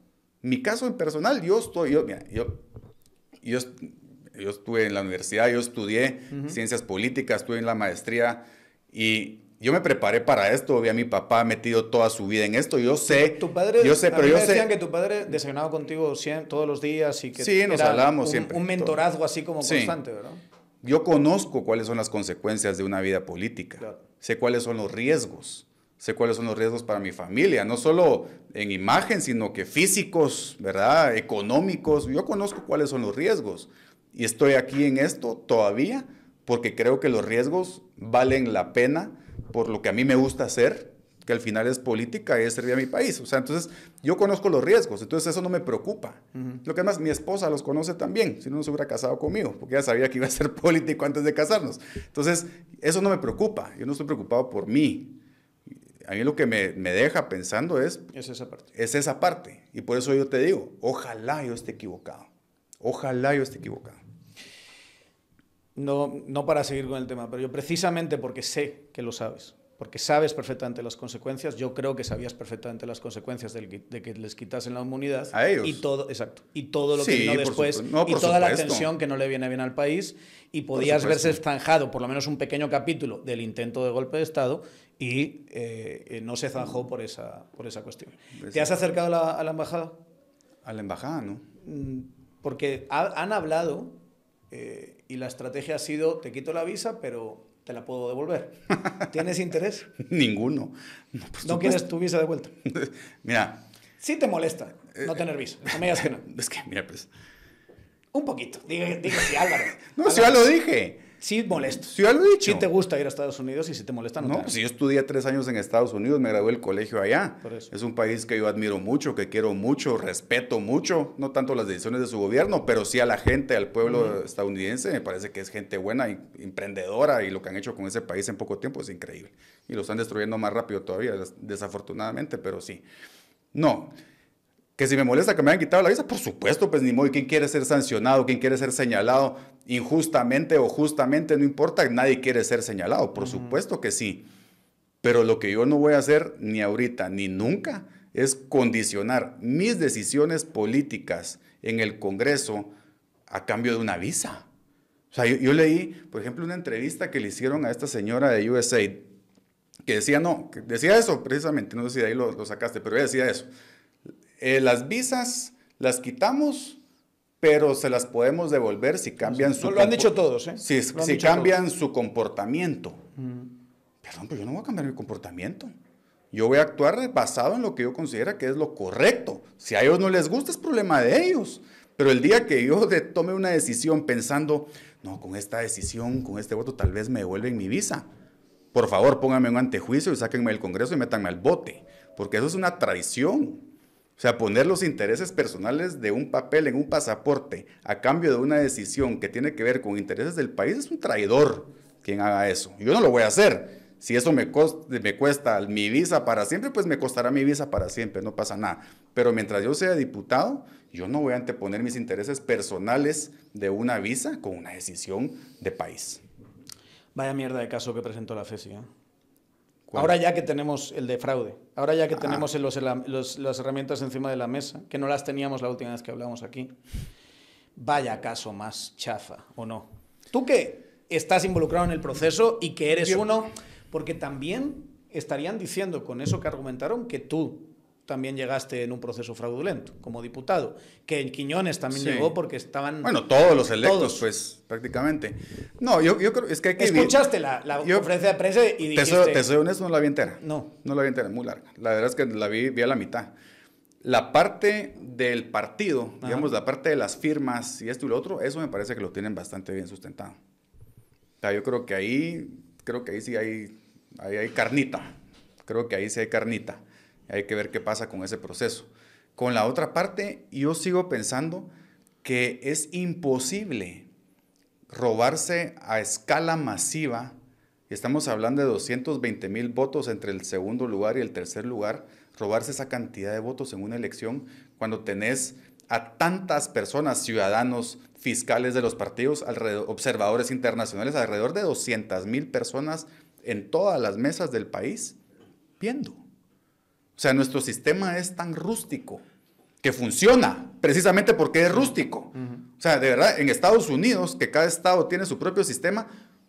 Mi caso en personal, yo estoy, yo, yo, yo, estuve en la universidad, yo estudié ciencias políticas, estuve en la maestría y yo me preparé para esto, vi a mi papá metido toda su vida en esto, yo sé. Tu padre, yo sé, pero yo sé. que tu padre desayunaba contigo todos los días y que sí, nos hablamos un, siempre. Un mentorazgo así como constante, Yo conozco cuáles son las consecuencias de una vida política. Sé cuáles son los riesgos sé cuáles son los riesgos para mi familia, no solo en imagen, sino que físicos, ¿verdad? Económicos, yo conozco cuáles son los riesgos y estoy aquí en esto todavía porque creo que los riesgos valen la pena por lo que a mí me gusta hacer, que al final es política y es servir a mi país. O sea, entonces yo conozco los riesgos, entonces eso no me preocupa. Lo que más, mi esposa los conoce también, si no, no se hubiera casado conmigo, porque ella sabía que iba a ser político antes de casarnos. Entonces, eso no me preocupa, yo no estoy preocupado por mí, a mí lo que me, deja pensando es... Es esa parte. Es esa parte. Y por eso yo te digo, ojalá yo esté equivocado. Ojalá yo esté equivocado. No, no para seguir con el tema, pero yo precisamente porque sé que lo sabes, porque sabes perfectamente las consecuencias. Yo creo que sabías perfectamente las consecuencias de que les quitasen la inmunidad. A ellos. Y todo, exacto. Y todo lo que vino después. y toda la tensión que no le viene bien al país. Y podías verse zanjado, por lo menos un pequeño capítulo, del intento de golpe de Estado. Y eh, eh, no se zanjó por esa, por esa cuestión. Pues ¿Te has acercado a la, embajada? A la embajada, ¿no? Mm, porque han hablado eh, y la estrategia ha sido: te quito la visa, pero te la puedo devolver. ¿Tienes interés? Ninguno. No, quieres tu visa de vuelta? mira. Si te molesta no eh, tener visa. No me digas que no. Es que, mira, pues. Un poquito. Diga, diga Álvaro. no, si ya lo dije sí molesta. Sí, dicho. te gusta ir a Estados Unidos y si te molesta no. No, si pues yo estudié tres años en Estados Unidos, me gradué el colegio allá. Es un país que yo admiro mucho, que quiero mucho, respeto mucho, no tanto las decisiones de su gobierno, pero sí a la gente, al pueblo estadounidense. Me parece que es gente buena, y emprendedora y lo que han hecho con ese país en poco tiempo es increíble. Y lo están destruyendo más rápido todavía, desafortunadamente, pero sí. No. Que si me molesta que me hayan quitado la visa, por supuesto, pues ni modo. ¿Quién quiere ser sancionado? ¿Quién quiere ser señalado injustamente o justamente? No importa, nadie quiere ser señalado. Por supuesto que sí. Pero lo que yo no voy a hacer ni ahorita ni nunca es condicionar mis decisiones políticas en el Congreso a cambio de una visa. O sea, yo, leí, por ejemplo, una entrevista que le hicieron a esta señora de USAID que decía, no, decía eso precisamente, no sé si de ahí lo, lo sacaste, pero decía eso eh, las visas las quitamos, pero se las podemos devolver si cambian su... No, lo han dicho todos, ¿eh? Si, si cambian su comportamiento. Mm. Perdón, pero yo no voy a cambiar mi comportamiento. Yo voy a actuar basado en lo que yo considera que es lo correcto. Si a ellos no les gusta, es problema de ellos. Pero el día que yo tome una decisión pensando, no, con esta decisión, con este voto, tal vez me devuelven mi visa. Por favor, pónganme un antejuicio y sáquenme del Congreso y métanme al bote. Porque eso es una traición. O sea, poner los intereses personales de un papel en un pasaporte a cambio de una decisión que tiene que ver con intereses del país es un traidor quien haga eso. Yo no lo voy a hacer. Si eso me, me cuesta mi visa para siempre, pues me costará mi visa para siempre, no pasa nada. Pero mientras yo sea diputado, yo no voy a anteponer mis intereses personales de una visa con una decisión de país. Vaya mierda de caso que presentó la FESI. ¿eh? Ahora ya que tenemos el de fraude, ahora ya que ah. tenemos las herramientas encima de la mesa, que no las teníamos la última vez que hablamos aquí, vaya caso más chafa, ¿o no? Tú que estás involucrado en el proceso y que eres uno, porque también estarían diciendo con eso que argumentaron que tú también llegaste en un proceso fraudulento como diputado, que en Quiñones también llegó porque estaban... Bueno, todos los electos, pues prácticamente. No, yo, creo, que hay que... Escuchaste la, la yo, conferencia de prensa y dijiste... Te soy, te soy, honesto, no la vi entera. No. No la vi entera, muy larga. La verdad es que la vi, a la mitad. La parte del partido, digamos, la parte de las firmas y esto y lo otro, eso me parece que lo tienen bastante bien sustentado. O sea, yo creo que ahí, creo que ahí sí hay, ahí hay carnita. Creo que ahí sí hay carnita. Hay que ver qué pasa con ese proceso. Con la otra parte, yo sigo pensando que es imposible robarse a escala masiva, y estamos hablando de 220 mil votos entre el segundo lugar y el tercer lugar, robarse esa cantidad de votos en una elección cuando tenés a tantas personas, ciudadanos, fiscales de los partidos, observadores internacionales, alrededor de 200 mil personas en todas las mesas del país, viendo. O sea, nuestro sistema es tan rústico que funciona precisamente porque es rústico. O sea, de verdad, en Estados Unidos, que cada estado tiene su propio sistema,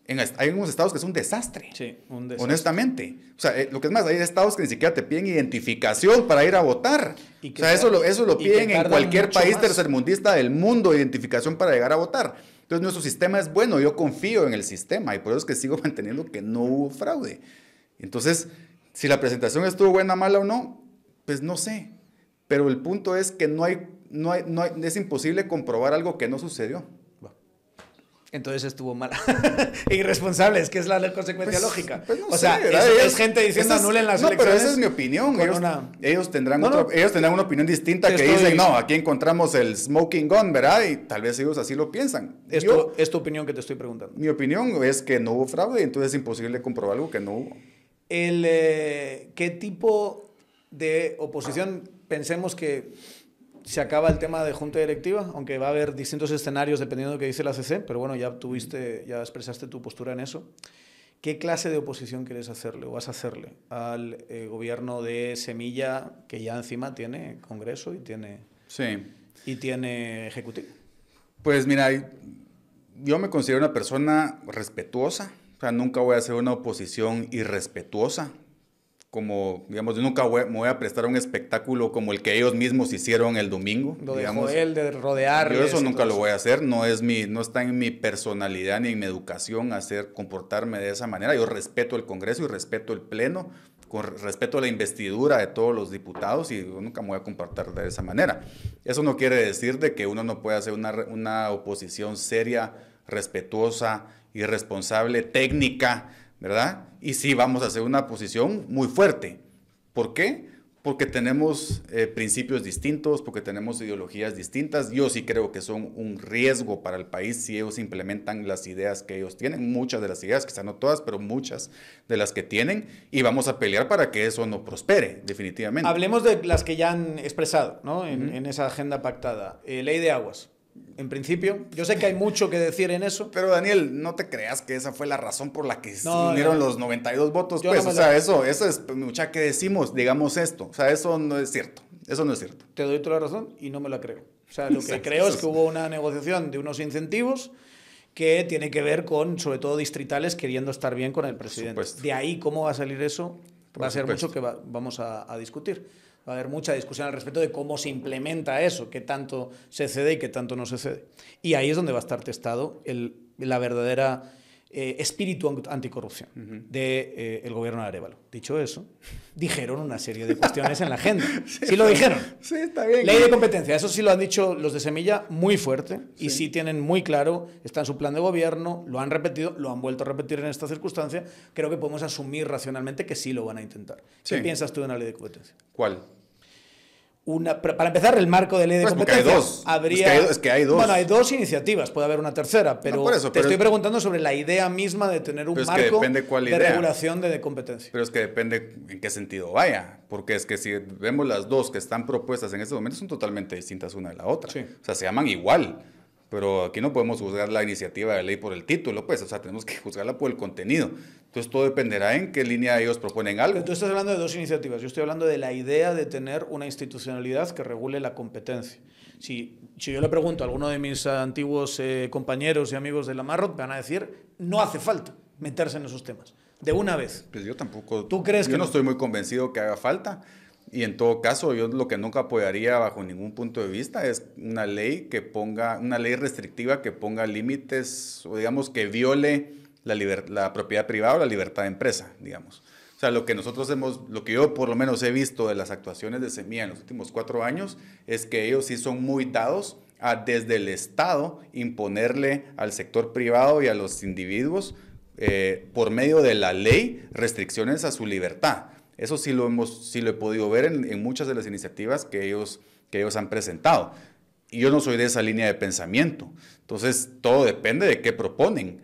en, hay unos estados que es un desastre. Sí, un desastre. Honestamente. O sea, eh, lo que es más, hay estados que ni siquiera te piden identificación para ir a votar. o sea, eso lo, eso lo piden en cualquier país tercermundista del mundo, identificación para llegar a votar. Entonces, nuestro sistema es bueno, yo confío en el sistema y por eso es que sigo manteniendo que no hubo fraude. Entonces, si la presentación estuvo buena, mala o no, pues no sé. Pero el punto es que no hay, no es imposible comprobar algo que no sucedió. Entonces estuvo mala. Irresponsables, es que es la consecuencia pues, lógica. Pues o sea, es, gente diciendo anulen las no, pero esa es mi opinión. Ellos, tendrán ellos tendrán una opinión distinta que dicen, no, aquí encontramos el smoking gun, ¿verdad? Y tal vez ellos así lo piensan. Es, opinión que te estoy preguntando. Mi opinión es que no hubo fraude, entonces es imposible comprobar algo que no hubo el, eh, ¿qué tipo de oposición? Pensemos que se acaba el tema de junta directiva, aunque va a haber distintos escenarios dependiendo de lo que dice la CC, pero bueno, ya tuviste, ya expresaste tu postura en eso. ¿Qué clase de oposición quieres hacerle o vas a hacerle al eh, gobierno de Semilla, que ya encima tiene Congreso y tiene, sí. y tiene Ejecutivo? Pues mira, yo me considero una persona respetuosa, o sea, nunca voy a hacer una oposición irrespetuosa. Como, digamos, nunca voy, me voy a prestar un espectáculo como el que ellos mismos hicieron el domingo. Lo digamos. de de rodear. Yo eso nunca lo voy a hacer. No, es mi, no está en mi personalidad ni en mi educación hacer, comportarme de esa manera. Yo respeto el Congreso y respeto el Pleno con respeto a la investidura de todos los diputados y nunca me voy a comportar de esa manera. Eso no quiere decir de que uno no pueda hacer una, una oposición seria, respetuosa irresponsable, técnica, ¿verdad? Y sí vamos a hacer una posición muy fuerte. ¿Por qué? Porque tenemos eh, principios distintos, porque tenemos ideologías distintas. Yo sí creo que son un riesgo para el país si ellos implementan las ideas que ellos tienen, muchas de las ideas, quizá no todas, pero muchas de las que tienen, y vamos a pelear para que eso no prospere, definitivamente. Hablemos de las que ya han expresado ¿no? en, esa agenda pactada. Eh, ley de aguas en principio. Yo sé que hay mucho que decir en eso. Pero Daniel, no te creas que esa fue la razón por la que se unieron los 92 votos. Pues, o sea, eso, eso es, pues, mucha que decimos, digamos esto. O sea, eso no es cierto. Eso no es cierto. Te doy toda la razón y no me la creo. O sea, lo que creo es, que hubo una negociación de unos incentivos que tiene que ver con, sobre todo, distritales queriendo estar bien con el presidente. De ahí cómo va a salir eso, va a ser mucho que vamos a discutir va a haber mucha discusión al respecto de cómo se implementa eso, qué tanto se cede y qué tanto no se cede. Y ahí es donde va a estar testado el, la verdadera eh, espíritu anticorrupción del de, eh, gobierno de Arevalo. Dicho eso, dijeron una serie de cuestiones en la agenda. sí, lo dijeron. Sí, está bien. Ley de competencia, eso sí lo han dicho los de Semilla muy fuerte y sí tienen muy claro, está en su plan de gobierno, lo han repetido, lo han vuelto a repetir en esta circunstancia. Creo que podemos asumir racionalmente que sí lo van a intentar. ¿Qué piensas tú de una ley de competencia? ¿Cuál? para empezar, el marco de ley de competencia. dos. Habría, es que, hay, dos. Bueno, hay dos iniciativas, puede haber una tercera, pero te estoy preguntando sobre la idea misma de tener un marco de regulación de, competencia. Pero es que depende en qué sentido vaya, porque es que si vemos las dos que están propuestas en este momento son totalmente distintas una de la otra. O sea, se llaman igual pero aquí no podemos juzgar la iniciativa de ley por el título, pues, o sea, tenemos que juzgarla por el contenido. Entonces todo dependerá en qué línea ellos proponen algo. entonces estás hablando de dos iniciativas. Yo estoy hablando de la idea de tener una institucionalidad que regule la competencia. Si, si yo le pregunto a alguno de mis antiguos eh, compañeros y amigos de la Marrot, me van a decir, no hace falta meterse en esos temas. De una vez. Pues yo tampoco. ¿Tú crees yo que.? no estoy muy convencido que haga falta. Y en todo caso, yo lo que nunca apoyaría bajo ningún punto de vista es una ley que ponga, una ley restrictiva que ponga límites, o digamos, que viole la, propiedad privada o la libertad de empresa, digamos. O sea, lo que nosotros hemos, lo que yo por lo menos he visto de las actuaciones de Semilla en los últimos cuatro años, es que ellos sí son muy dados a desde el Estado imponerle al sector privado y a los individuos eh, por medio de la ley restricciones a su libertad. Eso sí lo, hemos, sí lo he podido ver en, muchas de las iniciativas que ellos, que ellos han presentado. Y yo no soy de esa línea de pensamiento. Entonces, todo depende de qué proponen.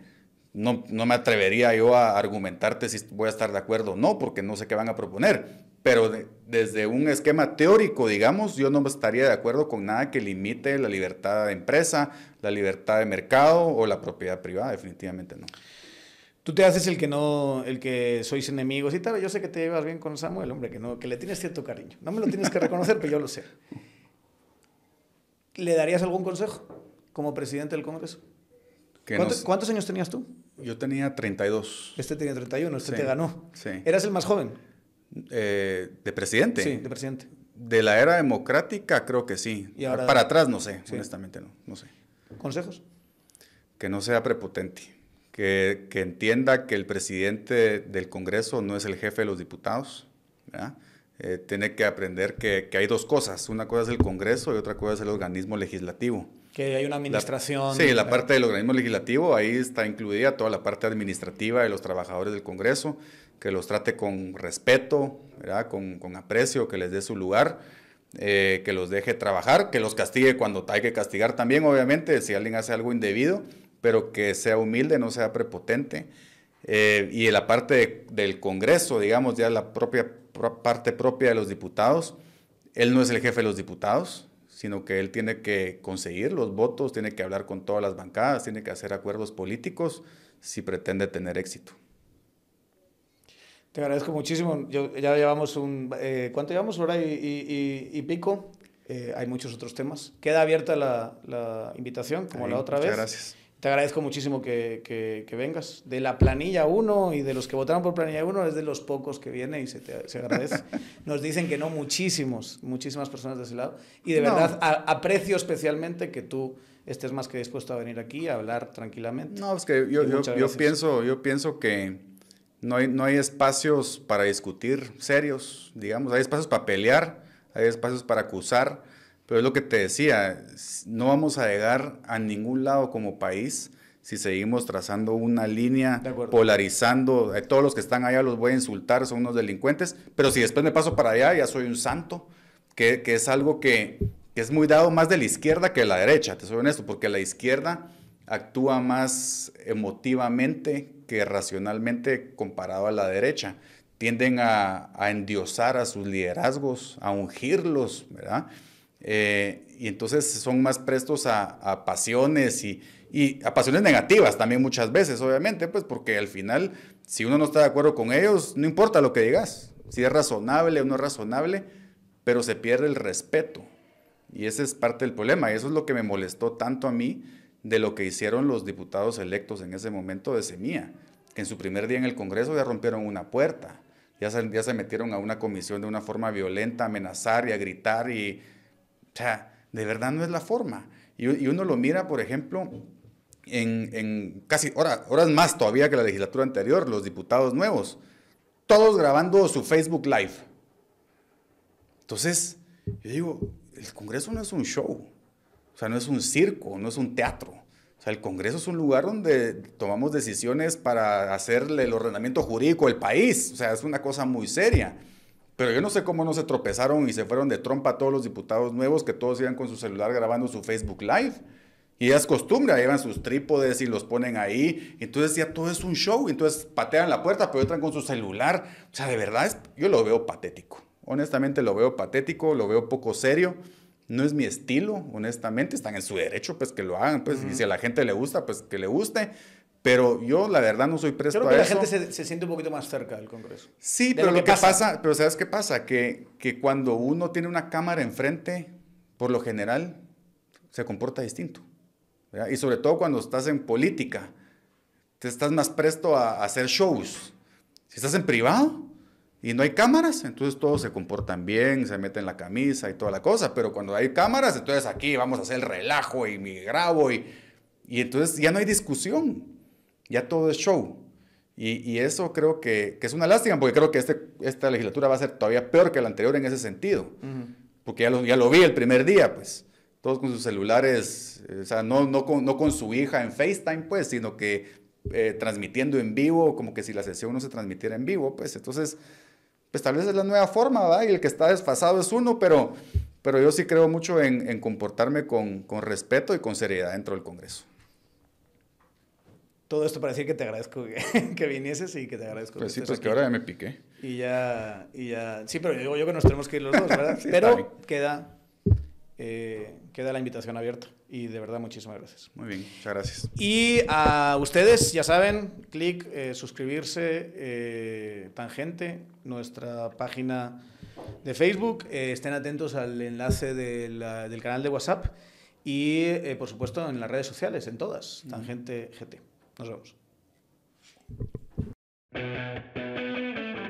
No, me atrevería yo a argumentarte si voy a estar de acuerdo o no, porque no sé qué van a proponer. Pero desde un esquema teórico, digamos, yo no estaría de acuerdo con nada que limite la libertad de empresa, la libertad de mercado o la propiedad privada, definitivamente no tú te haces el que no, el que sois enemigos y tal. Yo sé que te llevas bien con Samuel, hombre, que no, que le tienes cierto cariño. No me lo tienes que reconocer, pero yo lo sé. ¿Le darías algún consejo como presidente del Congreso? ¿Cuántos años tenías tú? Yo tenía 32. Este tenía 31, este te ganó. ¿Eras el más joven? Eh, ¿De presidente? Sí, de presidente. De la era democrática, creo que sí. ¿Y Para atrás, no sé, honestamente no, no sé. ¿Consejos? Que no sea prepotente que, entienda que el presidente del Congreso no es el jefe de los diputados. Eh, tiene que aprender que, hay dos cosas. Una cosa es el Congreso y otra cosa es el organismo legislativo. Que hay una administración. sí, la parte del organismo legislativo, ahí está incluida toda la parte administrativa de los trabajadores del Congreso, que los trate con respeto, Con, aprecio, que les dé su lugar. Eh, que los deje trabajar, que los castigue cuando hay que castigar también, obviamente, si alguien hace algo indebido, pero que sea humilde, no sea prepotente. Eh, y en la parte del Congreso, digamos, ya la propia parte propia de los diputados, él no es el jefe de los diputados, sino que él tiene que conseguir los votos, tiene que hablar con todas las bancadas, tiene que hacer acuerdos políticos si pretende tener éxito. Te agradezco muchísimo. ya llevamos un... Eh, ¿Cuánto llevamos? ¿Hora y, pico? Eh, hay muchos otros temas. Queda abierta la, invitación, como la otra vez. Muchas gracias te agradezco muchísimo que, vengas. De la planilla 1 y de los que votaron por planilla 1 es de los pocos que viene y se, te, se agradece. Nos dicen que no muchísimos, muchísimas personas de ese lado. Y de verdad aprecio especialmente que tú estés más que dispuesto a venir aquí a hablar tranquilamente. No, es que yo, yo, yo, pienso, yo pienso que no hay, no hay espacios para discutir serios, digamos. Hay espacios para pelear, hay espacios para acusar pero es lo que te decía, no vamos a llegar a ningún lado como país si seguimos trazando una línea, polarizando, eh, todos los que están allá los voy a insultar, son unos delincuentes, pero si después me paso para allá, ya soy un santo, que, que es algo que, es muy dado más de la izquierda que de la derecha, te soy honesto, porque la izquierda actúa más emotivamente que racionalmente comparado a la derecha. Tienden a, a endiosar a sus liderazgos, a ungirlos, ¿verdad? Eh, y entonces son más prestos a, pasiones y, a pasiones negativas también muchas veces, obviamente, pues porque al final, si uno no está de acuerdo con ellos, no importa lo que digas, si es razonable o no es razonable, pero se pierde el respeto. Y ese es parte del problema, y eso es lo que me molestó tanto a mí de lo que hicieron los diputados electos en ese momento de Semilla, que en su primer día en el Congreso ya rompieron una puerta, ya se, ya se metieron a una comisión de una forma violenta, a amenazar y a gritar y o sea, de verdad no es la forma. Y, uno lo mira, por ejemplo, en, casi horas más todavía que la legislatura anterior, los diputados nuevos, todos grabando su Facebook Live. Entonces, yo digo, el Congreso no es un show, o sea, no es un circo, no es un teatro. O sea, el Congreso es un lugar donde tomamos decisiones para hacerle el ordenamiento jurídico al país. O sea, es una cosa muy seria. Pero yo no sé cómo no se tropezaron y se fueron de trompa a todos los diputados nuevos que todos iban con su celular grabando su Facebook Live. Y ya es costumbre, llevan sus trípodes y los ponen ahí. Entonces ya todo es un show. Entonces patean la puerta, pero entran con su celular. O sea, de verdad, yo lo veo patético. Honestamente lo veo patético, lo veo poco serio. No es mi estilo, honestamente. Están en su derecho, pues que lo hagan. Pues, Y si a la gente le gusta, pues que le guste. Pero yo, la verdad, no soy presto Creo que la gente se, siente un poquito más cerca del Congreso. Sí, pero lo que, pasa. pero ¿sabes qué pasa? Que, que cuando uno tiene una cámara enfrente, por lo general, se comporta distinto. Y sobre todo cuando estás en política, te estás más presto a, hacer shows. Si estás en privado, y no hay cámaras, entonces todos se comportan bien, se meten la camisa y toda la cosa, pero cuando hay cámaras, entonces aquí vamos a hacer el relajo y mi grabo y, y entonces ya no hay discusión ya todo es show. Y, eso creo que, es una lástima, porque creo que este, esta legislatura va a ser todavía peor que la anterior en ese sentido. Porque ya lo, vi el primer día, pues. Todos con sus celulares, eh, o sea, no, con, su hija en FaceTime, pues, sino que eh, transmitiendo en vivo, como que si la sesión no se transmitiera en vivo, pues. Entonces, pues tal vez es la nueva forma, ¿verdad? Y el que está desfasado es uno, pero, pero yo sí creo mucho en, comportarme con respeto y con seriedad dentro del Congreso todo esto para decir que te agradezco que, vinieses y que te agradezco. Pues que sí, pues que ahora ya me piqué. Y ya, Sí, pero yo digo yo que nos tenemos que ir los dos, ¿verdad? pero queda, eh, queda la invitación abierta. Y de verdad, muchísimas gracias. Muy bien, muchas gracias. Y a ustedes, ya saben, clic, eh, suscribirse, eh, Tangente, nuestra página de Facebook. Eh, estén atentos al enlace del canal de WhatsApp. Y, por supuesto, en las redes sociales, en todas, Tangente GT. Nos vemos.